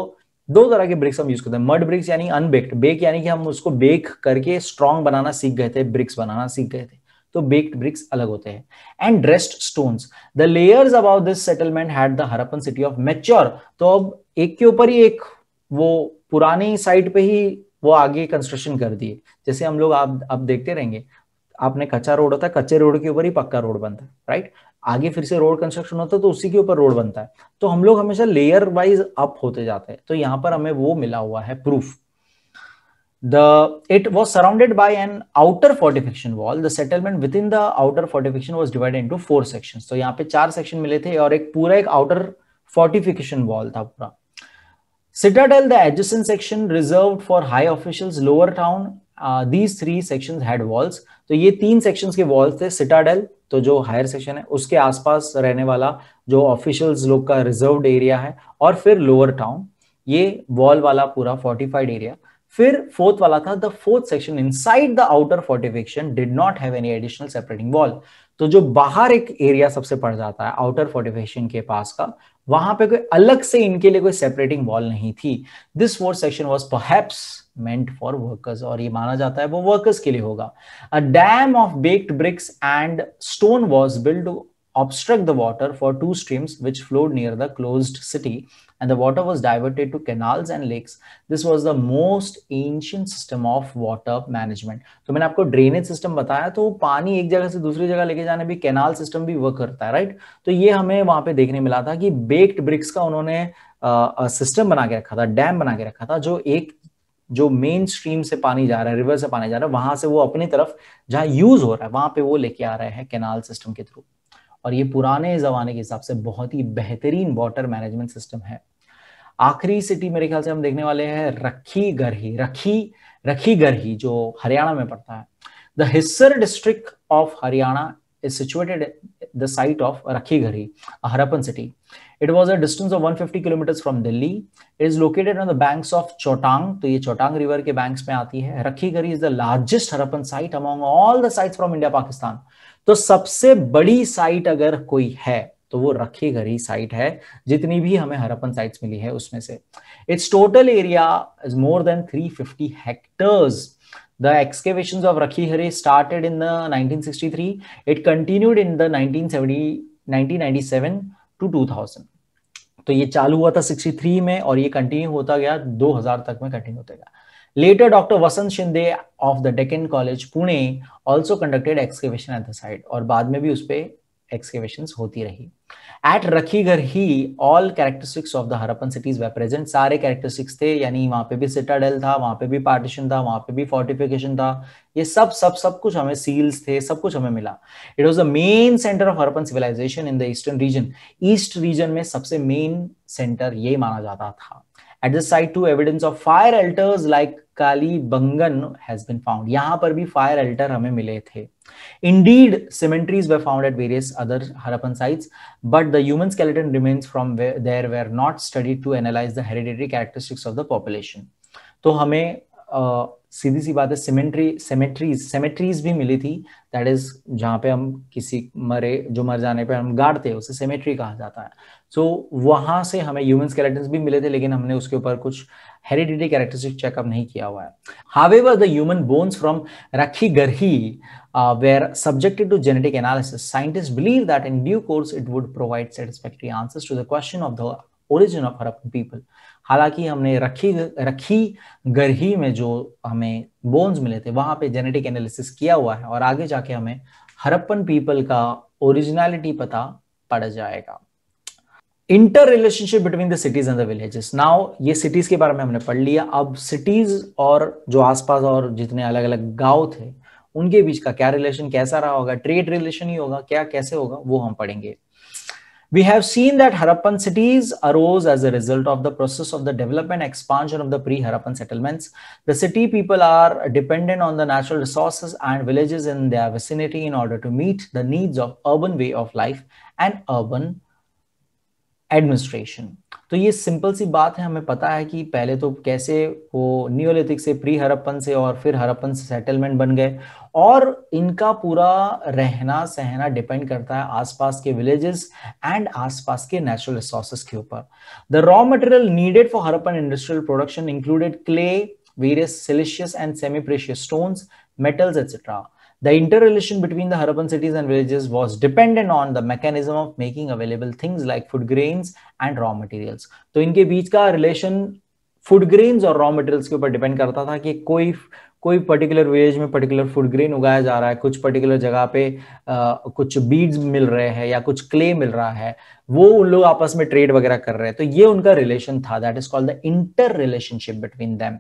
Speaker 1: दो तरह के ब्रिक्स हम यूज करते हैं मड ब्रिक्स यानी अनबेक्ड बेक यानी कि हम उसको बेक करके स्ट्रॉन्ग बनाना सीख गए थे ब्रिक्स बनाना सीख गए थे तो बेक्ड ब्रिक्स अलग होते हैं and dressed stone the layers about this settlement had the Harappan city of mature तो अब एक के ऊपर ही एक वो पुरानी साइट पे ही वो आगे कंस्ट्रक्शन कर दिए जैसे हम लोग आप आप देखते रहेंगे आपने कच्चा रोड होता है कच्चे रोड के ऊपर ही पक्का रोड बनता है राइट आगे फिर से रोड कंस्ट्रक्शन होता है तो उसी के ऊपर रोड बनता है तो हम लोग हमेशा लेयर वाइज अप होते जाते हैं तो यहाँ पर हमें वो मिला हुआ है proof the it was surrounded by an outer fortification wall the settlement within the outer fortification was divided into four sections तो यहाँ पे चार सेक्शन मिले थे और एक पूरा एक outer fortification wall था पूरा citadel the adjacent section reserved for high officials lower town uh, these three sections had walls तो ये तीन सेक्शन के वॉल्स थे सिटाडेल तो जो हायर सेक्शन है उसके आसपास रहने वाला जो ऑफिशियल्स लोग का रिजर्व एरिया है और फिर लोअर टाउन ये वॉल वाला पूरा फोर्टिफाइड एरिया फिर फोर्थ वाला था the fourth section side the outer fortification did not have any additional separating wall तो जो बाहर एक एरिया सबसे पड़ जाता है आउटर फोर्टिफिकेशन के पास का वहां पे कोई अलग से इनके लिए कोई सेपरेटिंग वॉल नहीं थी this fourth section was perhaps meant for workers और ये माना जाता है वो वर्कर्स के लिए होगा a dam of baked bricks and stone was build obstruct the water for two streams which flowed near the close city and the water was diverted to canals and lakes this was the most ancient system of water management तो मैंने आपको drainage system बताया तो पानी एक जगह से दूसरी जगह लेके जाने भी कैनाल सिस्टम भी वर्क करता है राइट तो ये हमें वहां पे देखने मिला था कि बेक्ड ब्रिक्स का उन्होंने system bana ke रखा था डैम बना के रखा था जो एक जो मेन स्ट्रीम से पानी जा रहा है रिवर से पानी जा रहा है वहां से वो अपनी तरफ जहां यूज हो रहा है वहां पे वो लेके आ रहे हैं कैनाल सिस्टम के थ्रू और ये पुराने जमाने के हिसाब से बहुत ही बेहतरीन वाटर मैनेजमेंट सिस्टम है आखिरी सिटी मेरे ख्याल से हम देखने वाले हैं रखी गरही रखी रखी गरही जो हरियाणा में पड़ता है the Hissar district of Haryana is situated the site of Rakhighari, a Harappan city. It was a distance of 150 kilometers from Delhi. It is located on the banks of Chotang. तो ये Chotang river के banks में आती है. Rakhighari is the largest Harappan site among all the sites from India, Pakistan. तो सबसे बड़ी site अगर कोई है तो वो रखी गई साइट है जितनी भी हमें हरपन साइट्स मिली है उसमें से its total area is more than 350 hectares The excavations of Rakhihare started in the 1963. It continued in the 1970, 1997 to 2000. तो ये चालू हुआ था 63 में और ये कंटिन्यू होता गया 2000 तक में कंटिन्यू होता गया Later, Dr. Vasant Shinde of the Deccan College, Pune, also conducted excavation at the site और बाद में भी उस पर एक्सकेवेशन होती रही at Rakhigarhi all characteristics of the Harappan cities were present सारे कैरेक्टरिस्टिक्स थे यानी वहां पे भी सिटाडेल था वहां पे भी पार्टीशन था वहां पे भी फोर्टिफिकेशन था ये सब सब सब कुछ हमें सील्स थे सब कुछ हमें मिला it was the main centre of Harappan civilisation in the eastern region east region में सबसे मेन सेंटर ये माना जाता था at the site too evidence of fire altars like Kalibangan has been found यहां पर भी फायर एल्टर हमें मिले थे indeed cemeteries were found at various other Harappan sites but the human skeleton remains from there were not study to analyse the hereditary characteristics of the population तो हमें uh, सीधी सी बात है सिमेंट्री सेमेट्रीज सेमेट्रीज भी मिली थी that is जहां पे हम किसी मरे जो मर जाने पर हम गाड़ते हैं उसे सेमेट्री कहा जाता है सो so, वहाँ से हमें ह्यूमन स्केलेटन्स भी मिले थे लेकिन हमने उसके ऊपर कुछ हेरिडिटी कैरेक्टरिस्टिक चेकअप नहीं किया हुआ है however the human bones from Rakhigarhi were subjected to genetic analysis scientist believe that in due course it would provide satisfactory answer to the question of the origin of Harappan people हालांकि हमने रखी रखी गरही में जो हमें बोन्स मिले थे वहां पे जेनेटिक एनालिसिस किया हुआ है और आगे जाके हमें हरप्पन पीपल का ओरिजिनलिटी पता पड़ जाएगा interrelationship between the cities and the villages now ये सिटीज के बारे में हमने पढ़ लिया अब सिटीज और जो आसपास और जितने अलग अलग गांव थे उनके बीच का क्या रिलेशन कैसा रहा होगा ट्रेड रिलेशन ही होगा क्या कैसे होगा वो हम पढ़ेंगे We have seen that Harappan cities arose as a result of the process of the development expansion of the pre-Harappan settlements. The city people are dependent on the natural resources and villages in their vicinity in order to meet the needs of urban way of life and urban administration तो ये simple सी बात है हमें पता है कि पहले तो कैसे वो न्योलिथिक से प्री हरप्पन से और फिर हरप्पन से सेटलमेंट बन गए और इनका पूरा रहना सहना डिपेंड करता है आसपास के विलेजेस एंड आसपास के नेचुरल रिसोर्सेस के ऊपर the raw material needed for Harappan industrial production included clay various siliceous and semi precious stones metals etcetera The interrelation between the urban cities and villages was dependent on the mechanism of making available things like food grains and raw materials. तो इनके बीच का relation food grains और raw materials के ऊपर depend करता था कि कोई कोई पर्टिकुलर विलेज में पर्टिकुलर फूड ग्रेन उगाया जा रहा है कुछ पर्टिकुलर जगह पे आ, कुछ बीड्स मिल रहे हैं या कुछ क्ले मिल रहा है वो उन लोग आपस में ट्रेड वगैरह कर रहे हैं तो ये उनका रिलेशन था that is called the interrelationship between them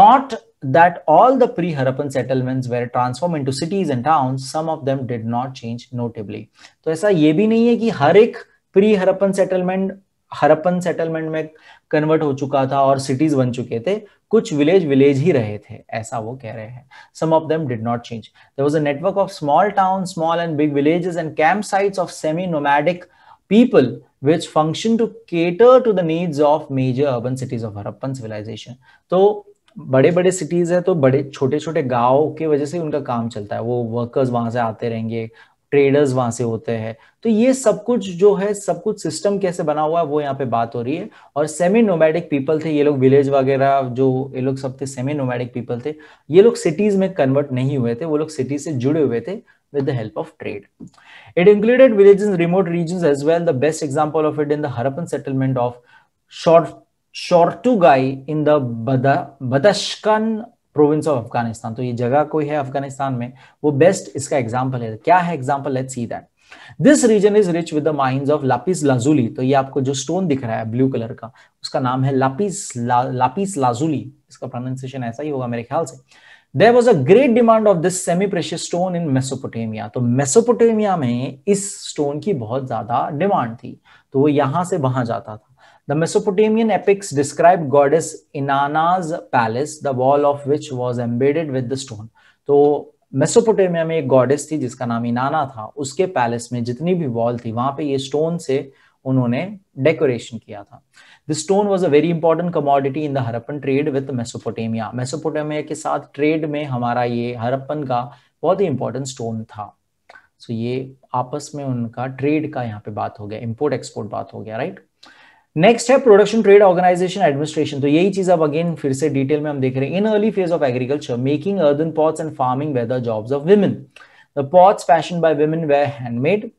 Speaker 1: not that all the pre-Harappan settlements were transformed into cities and towns. Some of them did not change notably. तो ऐसा ये भी नहीं है कि हर एक pre-Harappan settlement हरप्पन सेटलमेंट में कन्वर्ट हो चुका था और सिटीज बन चुके थे कुछ विलेज विलेज ही रहे थे ऐसा वो कह रहे हैं some of them did not change there was a network of small town small and big villages and camp sites of semi nomadic people which function to cater to the needs of major urban cities of Harappan civilization. So बड़े बड़े cities है तो बड़े छोटे छोटे गांव के वजह से उनका काम चलता है वो वर्कर्स वहां से आते रहेंगे ट्रेडर्स वहां से होते हैं तो ये सब कुछ जो है सब कुछ सिस्टम कैसे बना हुआ है वो यहाँ पे बात हो रही है और सेमी नोमैडिक पीपल थे ये लोग विलेज वगैरह जो ये लोग सब थे सेमी नोमैडिक पीपल थे ये लोग सिटीज में कन्वर्ट नहीं हुए थे वो लोग सिटी से जुड़े हुए थे with the help of trade it included village in remote region as well the best example of it in the Harappan settlement of short Shortugai in the Badakhshan province of Afghanistan तो ये जगह कोई है अफगानिस्तान में वो बेस्ट इसका एग्जाम्पल है क्या है example let's see that this region is rich with the mines of lapis lazuli तो ये आपको जो स्टोन दिख रहा है ब्लू कलर का उसका नाम है लापिस ला, लापिस लाजुली इसका प्रोनाउंसिएशन ऐसा ही होगा मेरे ख्याल से there was a great demand of this semi precious stone in Mesopotamia तो मेसोपोटेमिया में इस स्टोन की बहुत ज्यादा डिमांड थी तो वो यहां से वहां जाता था The Mesopotamian epics describe goddess Inanna's palace, the wall of which was embedded with the stone. तो मेसोपोटेमिया में एक गॉडेस थी जिसका नाम इनाना था उसके पैलेस में जितनी भी वॉल थी वहां पे ये स्टोन से उन्होंने डेकोरेशन किया था the stone was a very important commodity in the Harappan trade with Mesopotamia Mesopotamia के साथ ट्रेड में हमारा ये हरप्पन का बहुत ही इंपॉर्टेंट स्टोन था सो so ये आपस में उनका ट्रेड का यहाँ पे बात हो गया इम्पोर्ट एक्सपोर्ट बात हो गया राइट right? नेक्स्ट है प्रोडक्शन ट्रेड ऑर्गेनाइजेशन एडमिनिस्ट्रेशन तो यही चीज अब अगेन फिर से डिटेल में हम देख रहे हैं in early phase of agriculture making earthen pots and farming वेदर jobs of women the pots fashion by women were handmade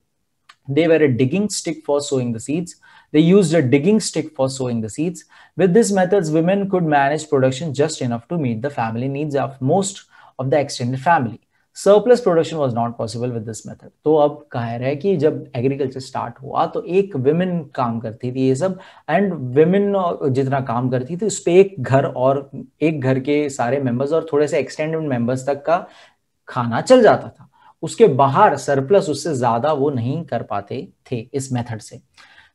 Speaker 1: they were a digging stick for sowing the seeds they used a digging stick for sowing the seeds with these methods women could manage production just enough to meet the family needs of most of the extended family surplus production was not possible with this method तो अब कह रहे है कि जब agriculture start हुआ तो एक विमेन काम करती थी ये सब एंड विमेन जितना काम करती थी उस पर एक घर और एक घर के सारे मेंबर्स और थोड़े से एक्सटेंडेड मेंबर्स तक का खाना चल जाता था उसके बाहर सरप्लस उससे ज्यादा वो नहीं कर पाते थे इस मेथड से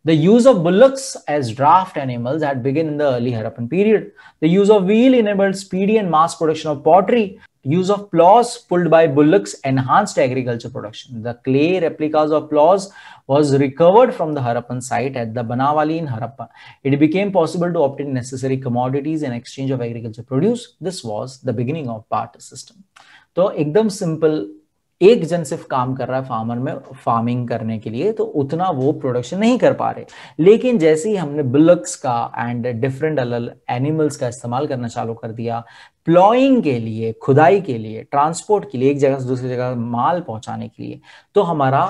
Speaker 1: The use of bullocks as draft animals had begun in the early Harappan period. The use of wheel enabled speedy and mass production of pottery. Use of plows pulled by bullocks enhanced agriculture production. The clay replicas of plows was recovered from the Harappan site at the Banawali in Harappa. It became possible to obtain necessary commodities in exchange of agriculture produce. This was the beginning of barter system. So, एकदम simple एक जन सिर्फ काम कर रहा है farmer में farming करने के लिए तो उतना वो प्रोडक्शन नहीं कर पा रहे लेकिन जैसे ही हमने बुलक्स का एंड डिफरेंट अलग एनिमल्स का इस्तेमाल करना चालू कर दिया प्लॉइंग के लिए खुदाई के लिए ट्रांसपोर्ट के लिए एक जगह से दूसरी जगह माल पहुंचाने के लिए तो हमारा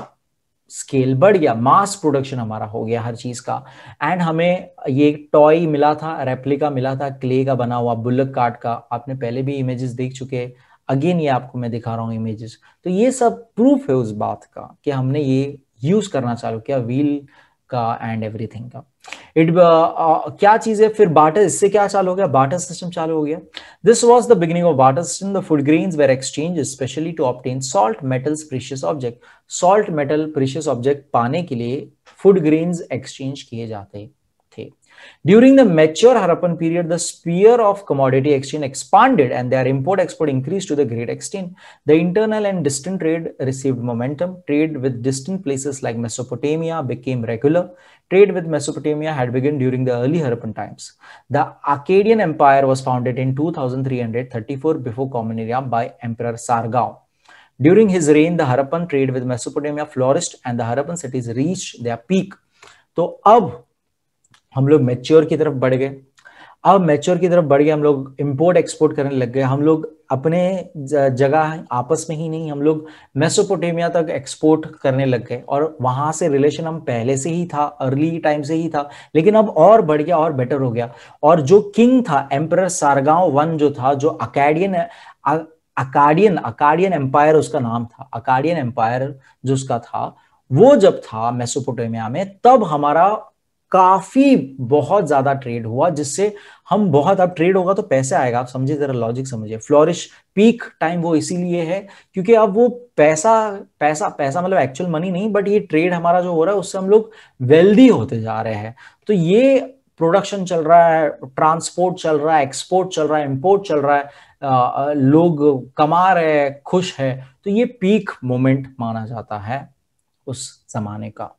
Speaker 1: स्केल बढ़ गया मास प्रोडक्शन हमारा हो गया हर चीज का एंड हमें ये टॉय मिला था रेप्लिका मिला था क्ले का बना हुआ बुलक काट का आपने पहले भी इमेजेस देख चुके हैं अगेन ये आपको मैं दिखा रहा हूँ इमेजेस तो ये सब प्रूफ है उस बात का कि हमने ये यूज करना चालू किया व्हील का एंड एवरीथिंग का इट uh, uh, क्या चीज है फिर बाटर इससे क्या चालू हो गया बाटर सिस्टम चालू हो गया this was the beginning of barter system the food grain were exchange specially to obtain salt metal precious object salt metal precious object पाने के लिए फूड ग्रीन एक्सचेंज किए जाते हैं During the mature Harappan period, the sphere of commodity exchange expanded and their import-export increased to the great extent. The internal and distant trade received momentum. Trade with distant places like Mesopotamia became regular. Trade with Mesopotamia had begun during the early Harappan times. The Akkadian Empire was founded in 2334 before Common Era by Emperor Sargon. During his reign, the Harappan trade with Mesopotamia flourished and the Harappan cities reached their peak. So, now. हम लोग mature की तरफ बढ़ गए अब mature की तरफ बढ़ गए हम लोग इम्पोर्ट एक्सपोर्ट करने लग गए हम लोग अपने जगह आपस में ही नहीं हम लोग मेसोपोटेमिया तक एक्सपोर्ट करने लग गए और वहां से रिलेशन हम पहले से ही था अर्ली टाइम से ही था लेकिन अब और बढ़ गया और बेटर हो गया और जो किंग था एम्पर सारगांव वन जो था जो अकेडियन अकाडियन अकाडियन एम्पायर उसका नाम था अकाडियन एम्पायर जो उसका था वो जब था मेसोपोटेमिया में तब हमारा काफी बहुत ज्यादा ट्रेड हुआ जिससे हम बहुत अब ट्रेड होगा तो पैसे आएगा आप समझिए जरा लॉजिक समझिए फ्लोरिश पीक टाइम वो इसीलिए है क्योंकि अब वो पैसा पैसा पैसा मतलब एक्चुअल मनी नहीं बट ये ट्रेड हमारा जो हो रहा है उससे हम लोग वेल्दी होते जा रहे हैं तो ये प्रोडक्शन चल रहा है ट्रांसपोर्ट चल रहा है एक्सपोर्ट चल रहा है इम्पोर्ट चल रहा है आ, लोग कमा रहे हैं खुश है तो ये पीक मोमेंट माना जाता है उस जमाने का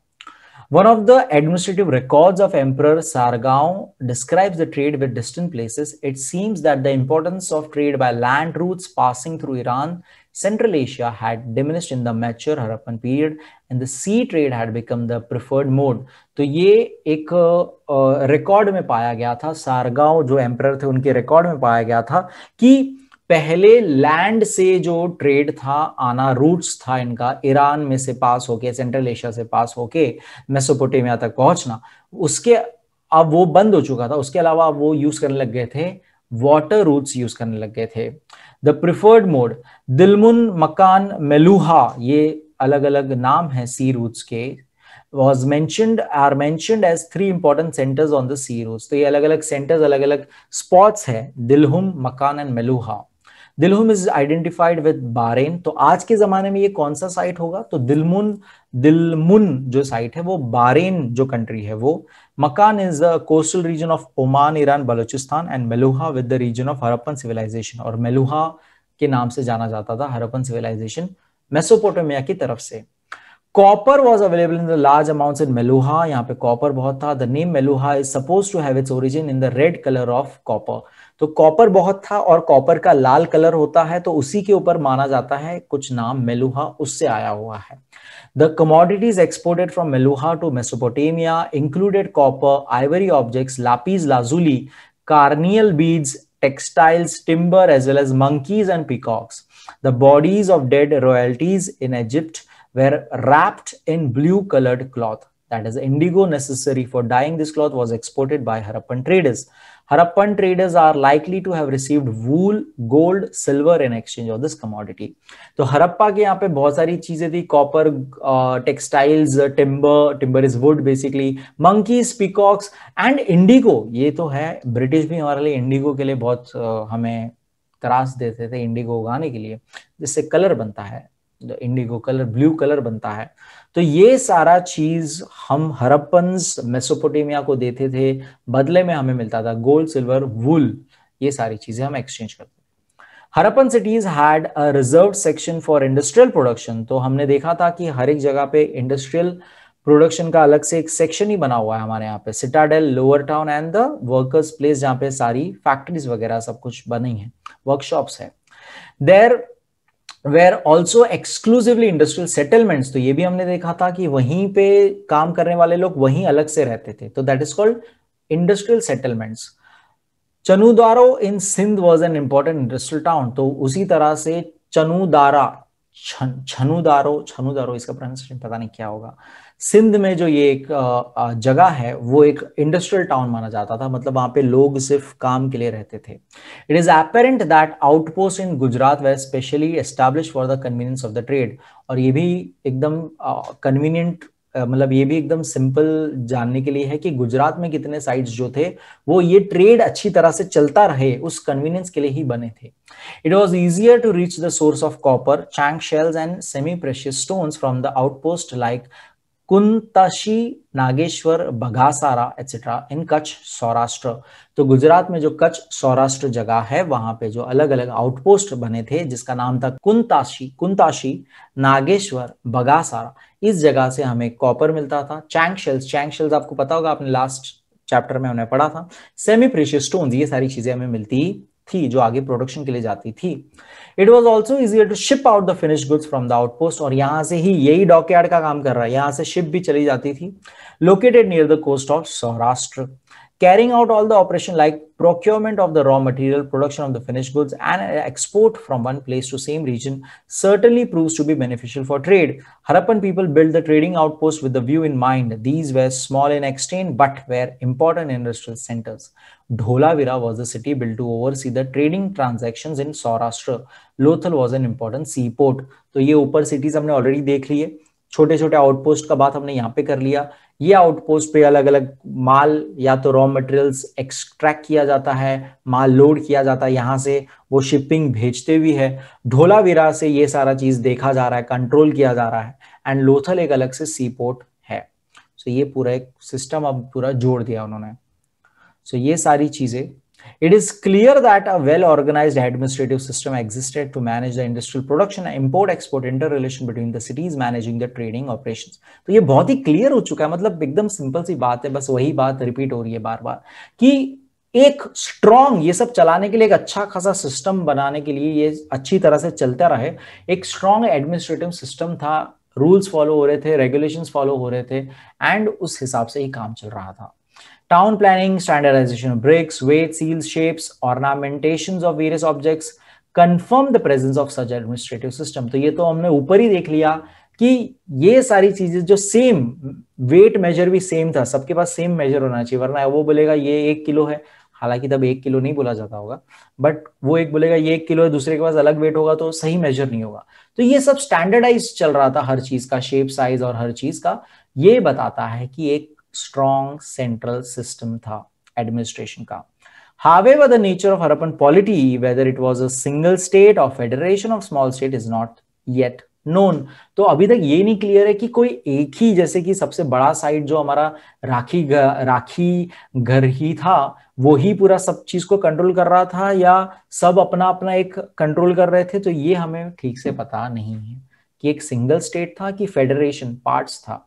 Speaker 1: One of the administrative records of Emperor Sargao describes the trade with distant places. It seems that the importance of trade by land routes passing through Iran, Central Asia had diminished in the mature Harappan period and the sea trade had become the preferred mode. So, ये एक record में पाया गया था emperor जो emperor थे उनके record में पाया गया था कि पहले लैंड से जो ट्रेड था आना रूट्स था इनका ईरान में से पास होके सेंट्रल एशिया से पास होके मेसोपोटेमिया तक पहुंचना उसके अब वो बंद हो चुका था उसके अलावा वो यूज करने लग गए थे वाटर रूट्स यूज करने लग गए थे द प्रिफर्ड मोड दिलमुन मकान मेलूहा ये अलग अलग नाम है सी रूट्स के वॉज मैं are mentioned as three important centres on the sea routes तो ये अलग अलग सेंटर्स अलग अलग स्पॉट्स है Dilmun Makan and Meluhha Dilmun is identified with Bahrain तो आज के जमाने में ये कौन सा साइट होगा तो दिलमुन दिलमुन जो साइट है वो बारेन जो कंट्री है वो Makan is the coastal region of Oman Iran Balochistan and Meluhha with the region of Harappan civilisation और मेलुहा के नाम से जाना जाता था हरप्पन सिविलाइजेशन मेसोपोटामिया की तरफ से copper was available in the large amount in Meluhha यहाँ पे कॉपर बहुत था the name Meluhha is suppose to have its origin in the red colour of copper तो कॉपर बहुत था और कॉपर का लाल कलर होता है तो उसी के ऊपर माना जाता है कुछ नाम मेलुहा उससे आया हुआ है the commodities exported from Meluhha to Mesopotamia included copper ivory object lapis lazuli carnelian beads textiles timber as well as monkeys and peacocks the bodies of dead royalties in Egypt were wrapped in blue coloured cloth that is indigo necessary for dyeing this cloth was exported by Harappan traders Harappan traders are likely to have received wool, gold, silver in exchange of this commodity. तो हरप्पा के यहाँ पे बहुत सारी चीजें थी copper textiles timber timber is wood basically monkeys peacocks and indigo ये तो है ब्रिटिश भी हमारे लिए इंडिगो के लिए बहुत हमें त्रास देते थे इंडिगो उगाने के लिए जिससे कलर बनता है इंडिगो कलर ब्लू कलर बनता है तो ये सारा चीज हम हरप्पन्स मेसोपोटेमिया को देते थे बदले में हमें मिलता था गोल्ड सिल्वर वुल ये सारी चीजें हम एक्सचेंज करते Harappan cities had a reserve section for industrial production तो हमने देखा था कि हर एक जगह पे इंडस्ट्रियल प्रोडक्शन का अलग से एक सेक्शन ही बना हुआ है हमारे यहाँ पे citadel lower town and the workers place जहाँ पे सारी फैक्ट्रीज वगैरह सब कुछ बनी है वर्कशॉप्स है there were also exclusively industrial settlements तो ये भी हमने देखा था कि वहीं पे काम करने वाले लोग वहीं अलग से रहते थे तो that is called industrial settlements Chanhudaro in Sindh was an important industrial town तो उसी तरह से चनुदारा छनुदारो छनुदारो इसका प्रोनाउंसिएशन पता नहीं क्या होगा सिंध में जो ये एक जगह है वो एक इंडस्ट्रियल टाउन माना जाता था मतलब वहां पे लोग सिर्फ काम के लिए रहते थे it is apparent that outpost in Gujarat were specially establish for the convenience of the trade और ये भी एकदम कन्वीनियंट मतलब ये भी एकदम सिंपल जानने के लिए है कि गुजरात में कितने साइट्स जो थे वो ये ट्रेड अच्छी तरह से चलता रहे उस कन्वीनियंस के लिए ही बने थे it was easier to reach the source of copper chank shells and semi precious stones from the outpost like Kuntasi Nageshwar Bagasra etcetera in Kutch Saurashtra तो गुजरात में जो कच्छ सौराष्ट्र जगह है वहां पे जो अलग अलग आउटपोस्ट बने थे जिसका नाम था कुंताशी कुंताशी नागेश्वर बघासारा इस जगह से हमें कॉपर मिलता था चैंग शेल्स चैंग शेल्स आपको पता होगा आपने लास्ट चैप्टर में उन्हें पढ़ा था सेमी प्रेशियस स्टोन्स ये सारी चीजें हमें मिलती थी जो आगे प्रोडक्शन के लिए जाती थी it was also easier to ship out the finish goods from the outpost और यहाँ से ही यही डॉकयार्ड का काम कर रहा है यहाँ से शिप भी चली जाती थी located near the coast of Saurashtra carrying out all the operation like procurement of the raw material, production of the finished goods and export from one place to same region certainly proves to be beneficial for trade. Harappan people built the trading outposts with the view in mind. These were small in extent but were important industrial centers. Dholavira was a city built to oversee the trading transactions in Saurashtra. Lothal was an important seaport. So these upper cities, we have already seen. है छोटे छोटे outpost का बात हमने यहाँ पे कर लिया ये आउटपोस्ट पे अलग अलग माल या तो रॉ मटेरियल्स एक्सट्रैक्ट किया जाता है माल लोड किया जाता है यहाँ से वो शिपिंग भेजते भी है ढोलावीरा से ये सारा चीज देखा जा रहा है कंट्रोल किया जा रहा है एंड लोथल एक अलग से सी पोर्ट है सो so ये पूरा एक सिस्टम अब पूरा जोड़ दिया उन्होंने सो so ये सारी चीजें It is clear that a well-organized administrative system existed to manage the industrial production, import-export interrelation between the cities, managing the trading operations. तो ये बहुत ही क्लियर हो चुका है मतलब एकदम सिंपल सी बात है बस वही बात रिपीट हो रही है बार बार कि एक स्ट्रॉन्ग ये सब चलाने के लिए एक अच्छा खासा सिस्टम बनाने के लिए ये अच्छी तरह से चलता रहे एक स्ट्रॉन्ग एडमिनिस्ट्रेटिव सिस्टम था रूल्स फॉलो हो रहे थे रेगुलेशंस फॉलो हो रहे थे एंड उस हिसाब से ही काम चल रहा था Town planning, standardization of bricks, weights, seals, shapes, ornamentations of various objects confirm the presence of such administrative system. तो ये तो हमने ऊपर ही देख लिया कि ये सारी चीजें जो सेम वेट मेजर भी सेम था सबके पास सेम मेजर होना चाहिए वरना वो बोलेगा ये एक किलो है हालांकि तब एक किलो नहीं बोला जाता होगा बट वो एक बोलेगा ये एक किलो है दूसरे के पास अलग वेट होगा तो सही मेजर नहीं होगा तो ये सब स्टैंडर्डाइज चल रहा था हर चीज का शेप साइज और हर चीज का ये बताता है कि एक स्ट्रॉन्ग सेंट्रल सिस्टम था एडमिनिस्ट्रेशन का however the nature of Harappan polity whether it was a single state और federation of small state is not yet known तो अभी तक ये नहीं क्लियर है कि कोई एक ही जैसे कि सबसे बड़ा साइड जो हमारा राखी राखी घर ही था वो ही पूरा सब चीज को कंट्रोल कर रहा था या सब अपना अपना एक कंट्रोल कर रहे थे तो ये हमें ठीक से पता नहीं है कि एक सिंगल स्टेट था कि फेडरेशन पार्ट्स था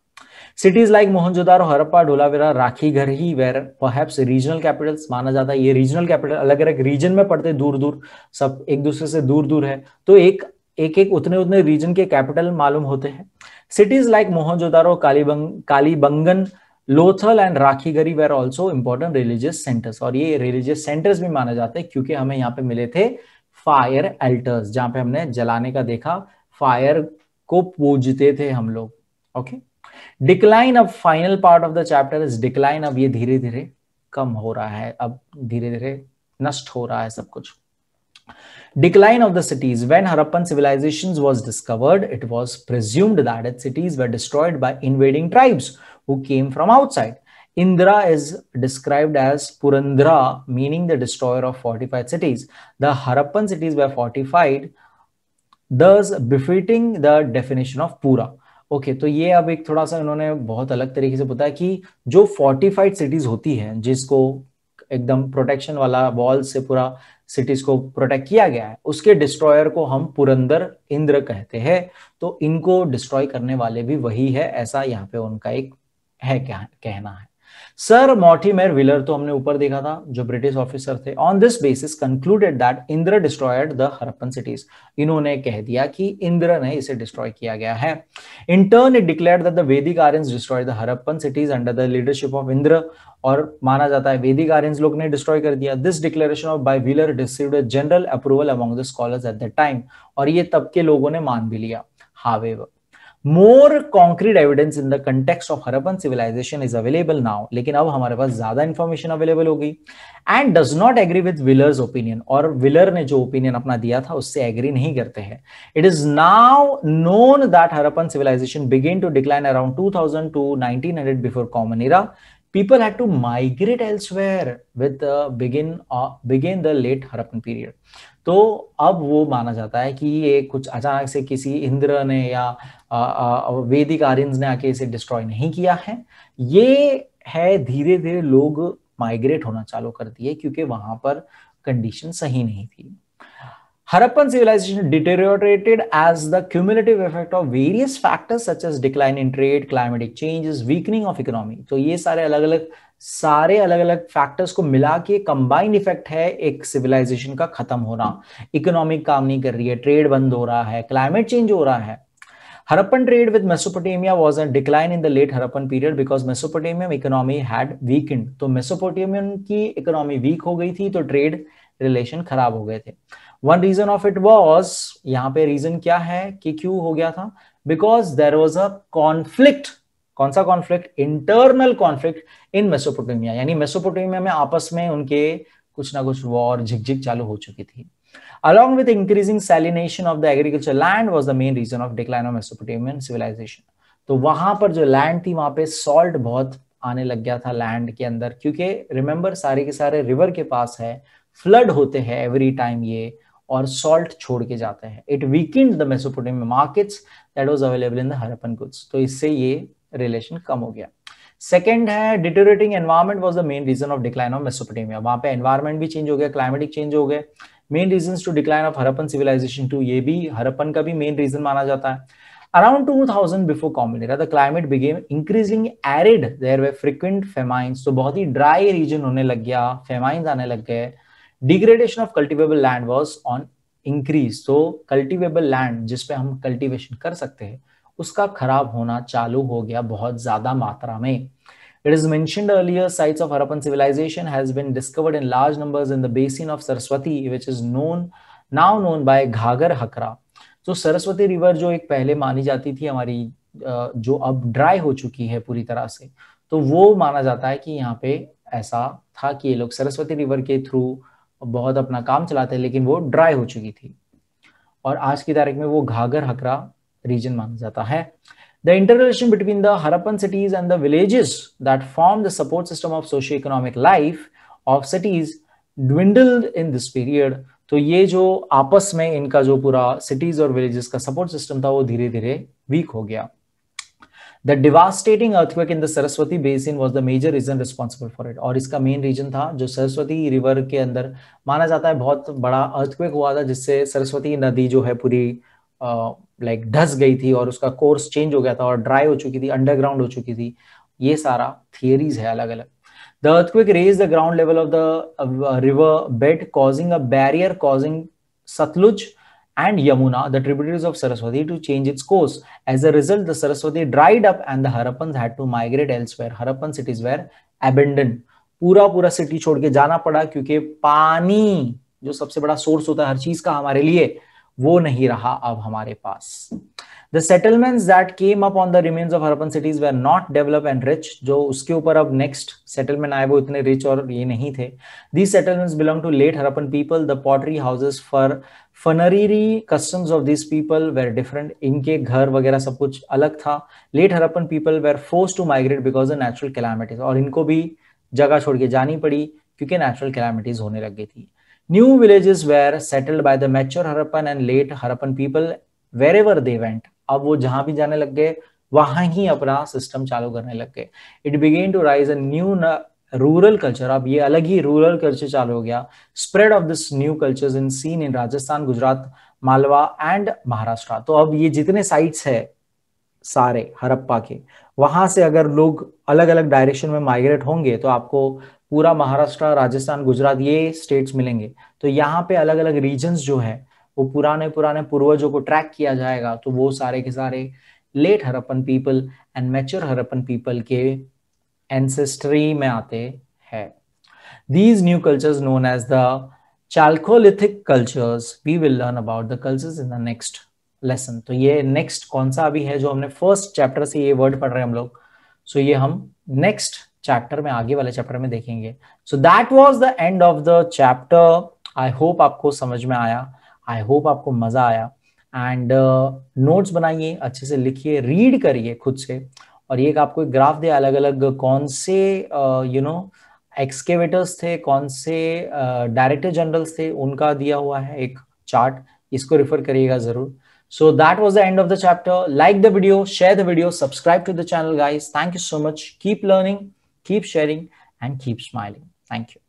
Speaker 1: cities like Mohenjodaro Harappa Dholavira Rakhigarhi were perhaps regional capitals माना जाता है ये रीजनल कैपिटल अलग अलग रीजन में पड़ते दूर दूर सब एक दूसरे से दूर दूर है तो एक एक एक उतने उतने रीजन के कैपिटल मालूम होते हैं cities like Mohenjodaro Kalibang Kalibangan Lothal and Rakhigarhi were also important religious centres और ये रिलीजियस सेंटर्स भी माने जाते हैं क्योंकि हमें यहाँ पे मिले थे फायर एल्टर्स जहां पे हमने जलाने का देखा फायर को पूजते थे हम लोग ओके okay? डिक्लाइन अब final part of the chapter is decline अब ये धीरे धीरे कम हो रहा है अब धीरे धीरे नष्ट हो रहा है सब कुछ Decline of the cities. When Harappan civilization was discovered, it was presumed that its cities were destroyed by invading tribes who came from outside. Indra is described as Purandra, meaning the destroyer of fortified cities. The Harappan cities were fortified, thus befitting the definition of Pura. Okay okay, तो ये अब एक थोड़ा सा उन्होंने बहुत अलग तरीके से बताया कि जो फोर्टिफाइड सिटीज होती हैं जिसको एकदम प्रोटेक्शन वाला वॉल से पूरा सिटीज को प्रोटेक्ट किया गया है उसके डिस्ट्रॉयर को हम पुरंदर इंद्र कहते हैं तो इनको डिस्ट्रॉय करने वाले भी वही है ऐसा यहाँ पे उनका एक है कहना है सर मॉटीमेर विलर तो हमने ऊपर देखा था जो ब्रिटिश ऑफिसर थे on this basis concluded that Indra destroyed the Harappan cities इन्होंने कह दिया कि इंद्र ने इसे डिस्ट्रॉय किया गया है in turn it declare that the Vedic Aryans destroyed the Harappan cities under the leadership of Indra और माना जाता है वेदिक आर्यंस लोग ने डिस्ट्रॉय कर दिया this declaration of by Wheeler received a general approval among the scholars at the time और ये तब के लोगों ने मान भी लिया however more concrete evidence in the context of Harappan civilisation is available now लेकिन अब हमारे पास ज्यादा इंफॉर्मेशन अवेलेबल हो गई and does not agree with Wheeler's opinion और विलर ने जो ओपिनियन अपना दिया था उससे एग्री नहीं करते हैं it is now known that Harappan civilisation began to decline around two thousand to nineteen hundred before common era people had to migrate elsewhere with begin begin the late Harappan period तो अब वो माना जाता है कि ये कुछ अचानक से किसी इंद्र ने या वेदिक आर्यंस ने आके इसे डिस्ट्रॉय नहीं किया है ये है धीरे धीरे लोग माइग्रेट होना चालू कर दिए क्योंकि वहां पर कंडीशन सही नहीं थी Harappan civilisation deteriorated as the cumulative effect of various factors such as decline in trade climatic changes weakening of economy तो ये सारे अलग अलग सारे अलग अलग फैक्टर्स को मिला के कंबाइन इफेक्ट है एक सिविलाइजेशन का खत्म होना इकोनॉमी काम नहीं कर रही है ट्रेड बंद हो रहा है क्लाइमेट चेंज हो रहा है Harappan trade with Mesopotamia was on decline in the late Harappan period because Mesopotamian economy had weakened. तो मेसोपोटेमियम की इकोनॉमी वीक हो गई थी तो ट्रेड रिलेशन खराब हो गए थे one reason of it was यहाँ पे रीजन क्या है कि क्यों हो गया था because there was a conflict कौन सा conflict internal conflict in Mesopotamia यानी मेसोपोटेमिया में आपस में उनके कुछ ना कुछ वॉर झिकझिक चालू हो चुकी थी along with increasing salination of the agriculture land was the main reason of decline of Mesopotamian civilisation तो वहां पर जो लैंड थी वहां पे सॉल्ट बहुत आने लग गया था लैंड के अंदर क्योंकि रिमेंबर सारे के सारे रिवर के पास है फ्लड होते हैं एवरी टाइम ये और सॉल्ट छोड़ के जाते हैं it weakened the Mesopotamia markets that was available in the Harappan goods तो इससे ये रिलेशन कम हो गया सेकेंड है deteriorating environment was the main reason of decline of Mesopotamia वहाँ पे एनवायरमेंट भी चेंज हो गया क्लाइमेटिक चेंज हो गए main reason to decline of Harappan civilisation टू ये भी हरपन का भी मेन रीजन माना जाता है Around 2000 before common era, the climate became increasingly arid. There were frequent famines. तो बहुत ही dry region होने लग गया famines आने लग गए Degradation of cultivable land was on increase. तो so, cultivable land जिस पे हम cultivation कर सकते हैं उसका खराब होना चालू हो गया बहुत ज्यादा मात्रा में it is main sites of Harappan civilisation been discovered in large number in the basin of Saraswati which is known now known by Ghaggar Hakra तो सरस्वती रिवर जो एक पहले मानी जाती थी हमारी जो अब ड्राई हो चुकी है पूरी तरह से तो वो माना जाता है कि यहाँ पे ऐसा था कि ये लोग सरस्वती रिवर के थ्रू बहुत अपना काम चलाते लेकिन वो ड्राई हो चुकी थी और आज की तारीख में वो घाघर हकरा रीजन माना जाता है the interrelation between the Harappan cities and the villages that form the support system of socio economic life of cities dwindled in this period तो ये जो आपस में इनका जो पूरा सिटीज और विलेजेस का सपोर्ट सिस्टम था वो धीरे धीरे वीक हो गया the devastating earthquake in the Saraswati basin was the major reason responsible for it और इसका मेन रीजन था जो सरस्वती रिवर के अंदर माना जाता है बहुत बड़ा अर्थवेक हुआ था जिससे सरस्वती नदी जो है पूरी लाइक like, धस गई थी और उसका कोर्स चेंज हो गया था और ड्राई हो चुकी थी अंडरग्राउंड हो चुकी थी ये सारा थियरीज है अलग अलग the earthquake raise the ground level of the river bed causing a barrier causing Sutlej and Yamuna the tributaries of Saraswati to change its course as a result the Saraswati dried up and the Harappan had to migrate elsewhere Harappan cities were abandon पूरा पूरा city छोड़ के जाना पड़ा क्योंकि पानी जो सबसे बड़ा सोर्स होता है हर चीज का हमारे लिए वो नहीं रहा अब हमारे पास the settlements that came up on the remains of urban cities were not develop and rich जो उसके ऊपर अब नेक्स्ट सेटलमेंट आए वो इतने रिच और ये नहीं थे these settlements belong to late Harappan people the pottery houses for funerary customs of this people were different इनके घर वगैरह सब कुछ अलग था late Harappan people were forced to migrate because of natural calamities और इनको भी जगह छोड़ के जानी पड़ी क्योंकि नेचुरल कैलामिटीज होने लग गई थी New villages were settled by the mature Harappan and late Harappan people wherever they went. अब वो जहां भी जाने लग गए वहां ही अपना सिस्टम चालू करने लग गए it began to raise a new rural culture अब ये अलग ही रूरल कल्चर चालू हो गया spread of this new culture in Sindh in Rajasthan Gujarat Malwa and Maharashtra तो अब ये जितने साइट्स है सारे हरप्पा के वहां से अगर लोग अलग अलग डायरेक्शन में माइग्रेट होंगे तो आपको पूरा महाराष्ट्र राजस्थान गुजरात ये स्टेट्स मिलेंगे तो यहाँ पे अलग अलग रीजन्स जो है वो पुराने पुराने पूर्वजों को ट्रैक किया जाएगा तो वो सारे के सारे late Harappan people and mature Harappan people के एंसेस्ट्री में आते हैं these new cultures known as the chalcolithic cultures we will learn about the cultures in the next lesson तो ये नेक्स्ट कौन सा अभी है जो हमने फर्स्ट चैप्टर से ये वर्ड पढ़ रहे हैं हम लोग so ये हम नेक्स्ट चैप्टर में आगे वाले चैप्टर में देखेंगे so that was the end of the chapter I hope आपको समझ में आया आई होप आपको मजा आया एंड नोट्स uh, बनाइए अच्छे से लिखिए रीड करिए खुद से और ये आपको एक ग्राफ दिया अलग अलग कौन से यू नो एक्सकेवेटर्स थे कौन से डायरेक्टर uh, जनरल्स थे उनका दिया हुआ है एक चार्ट इसको रिफर करिएगा जरूर so that was the end of the chapter like the video share the video subscribe to the channel guys thank you so much keep learning Keep sharing and keep smiling. Thank you.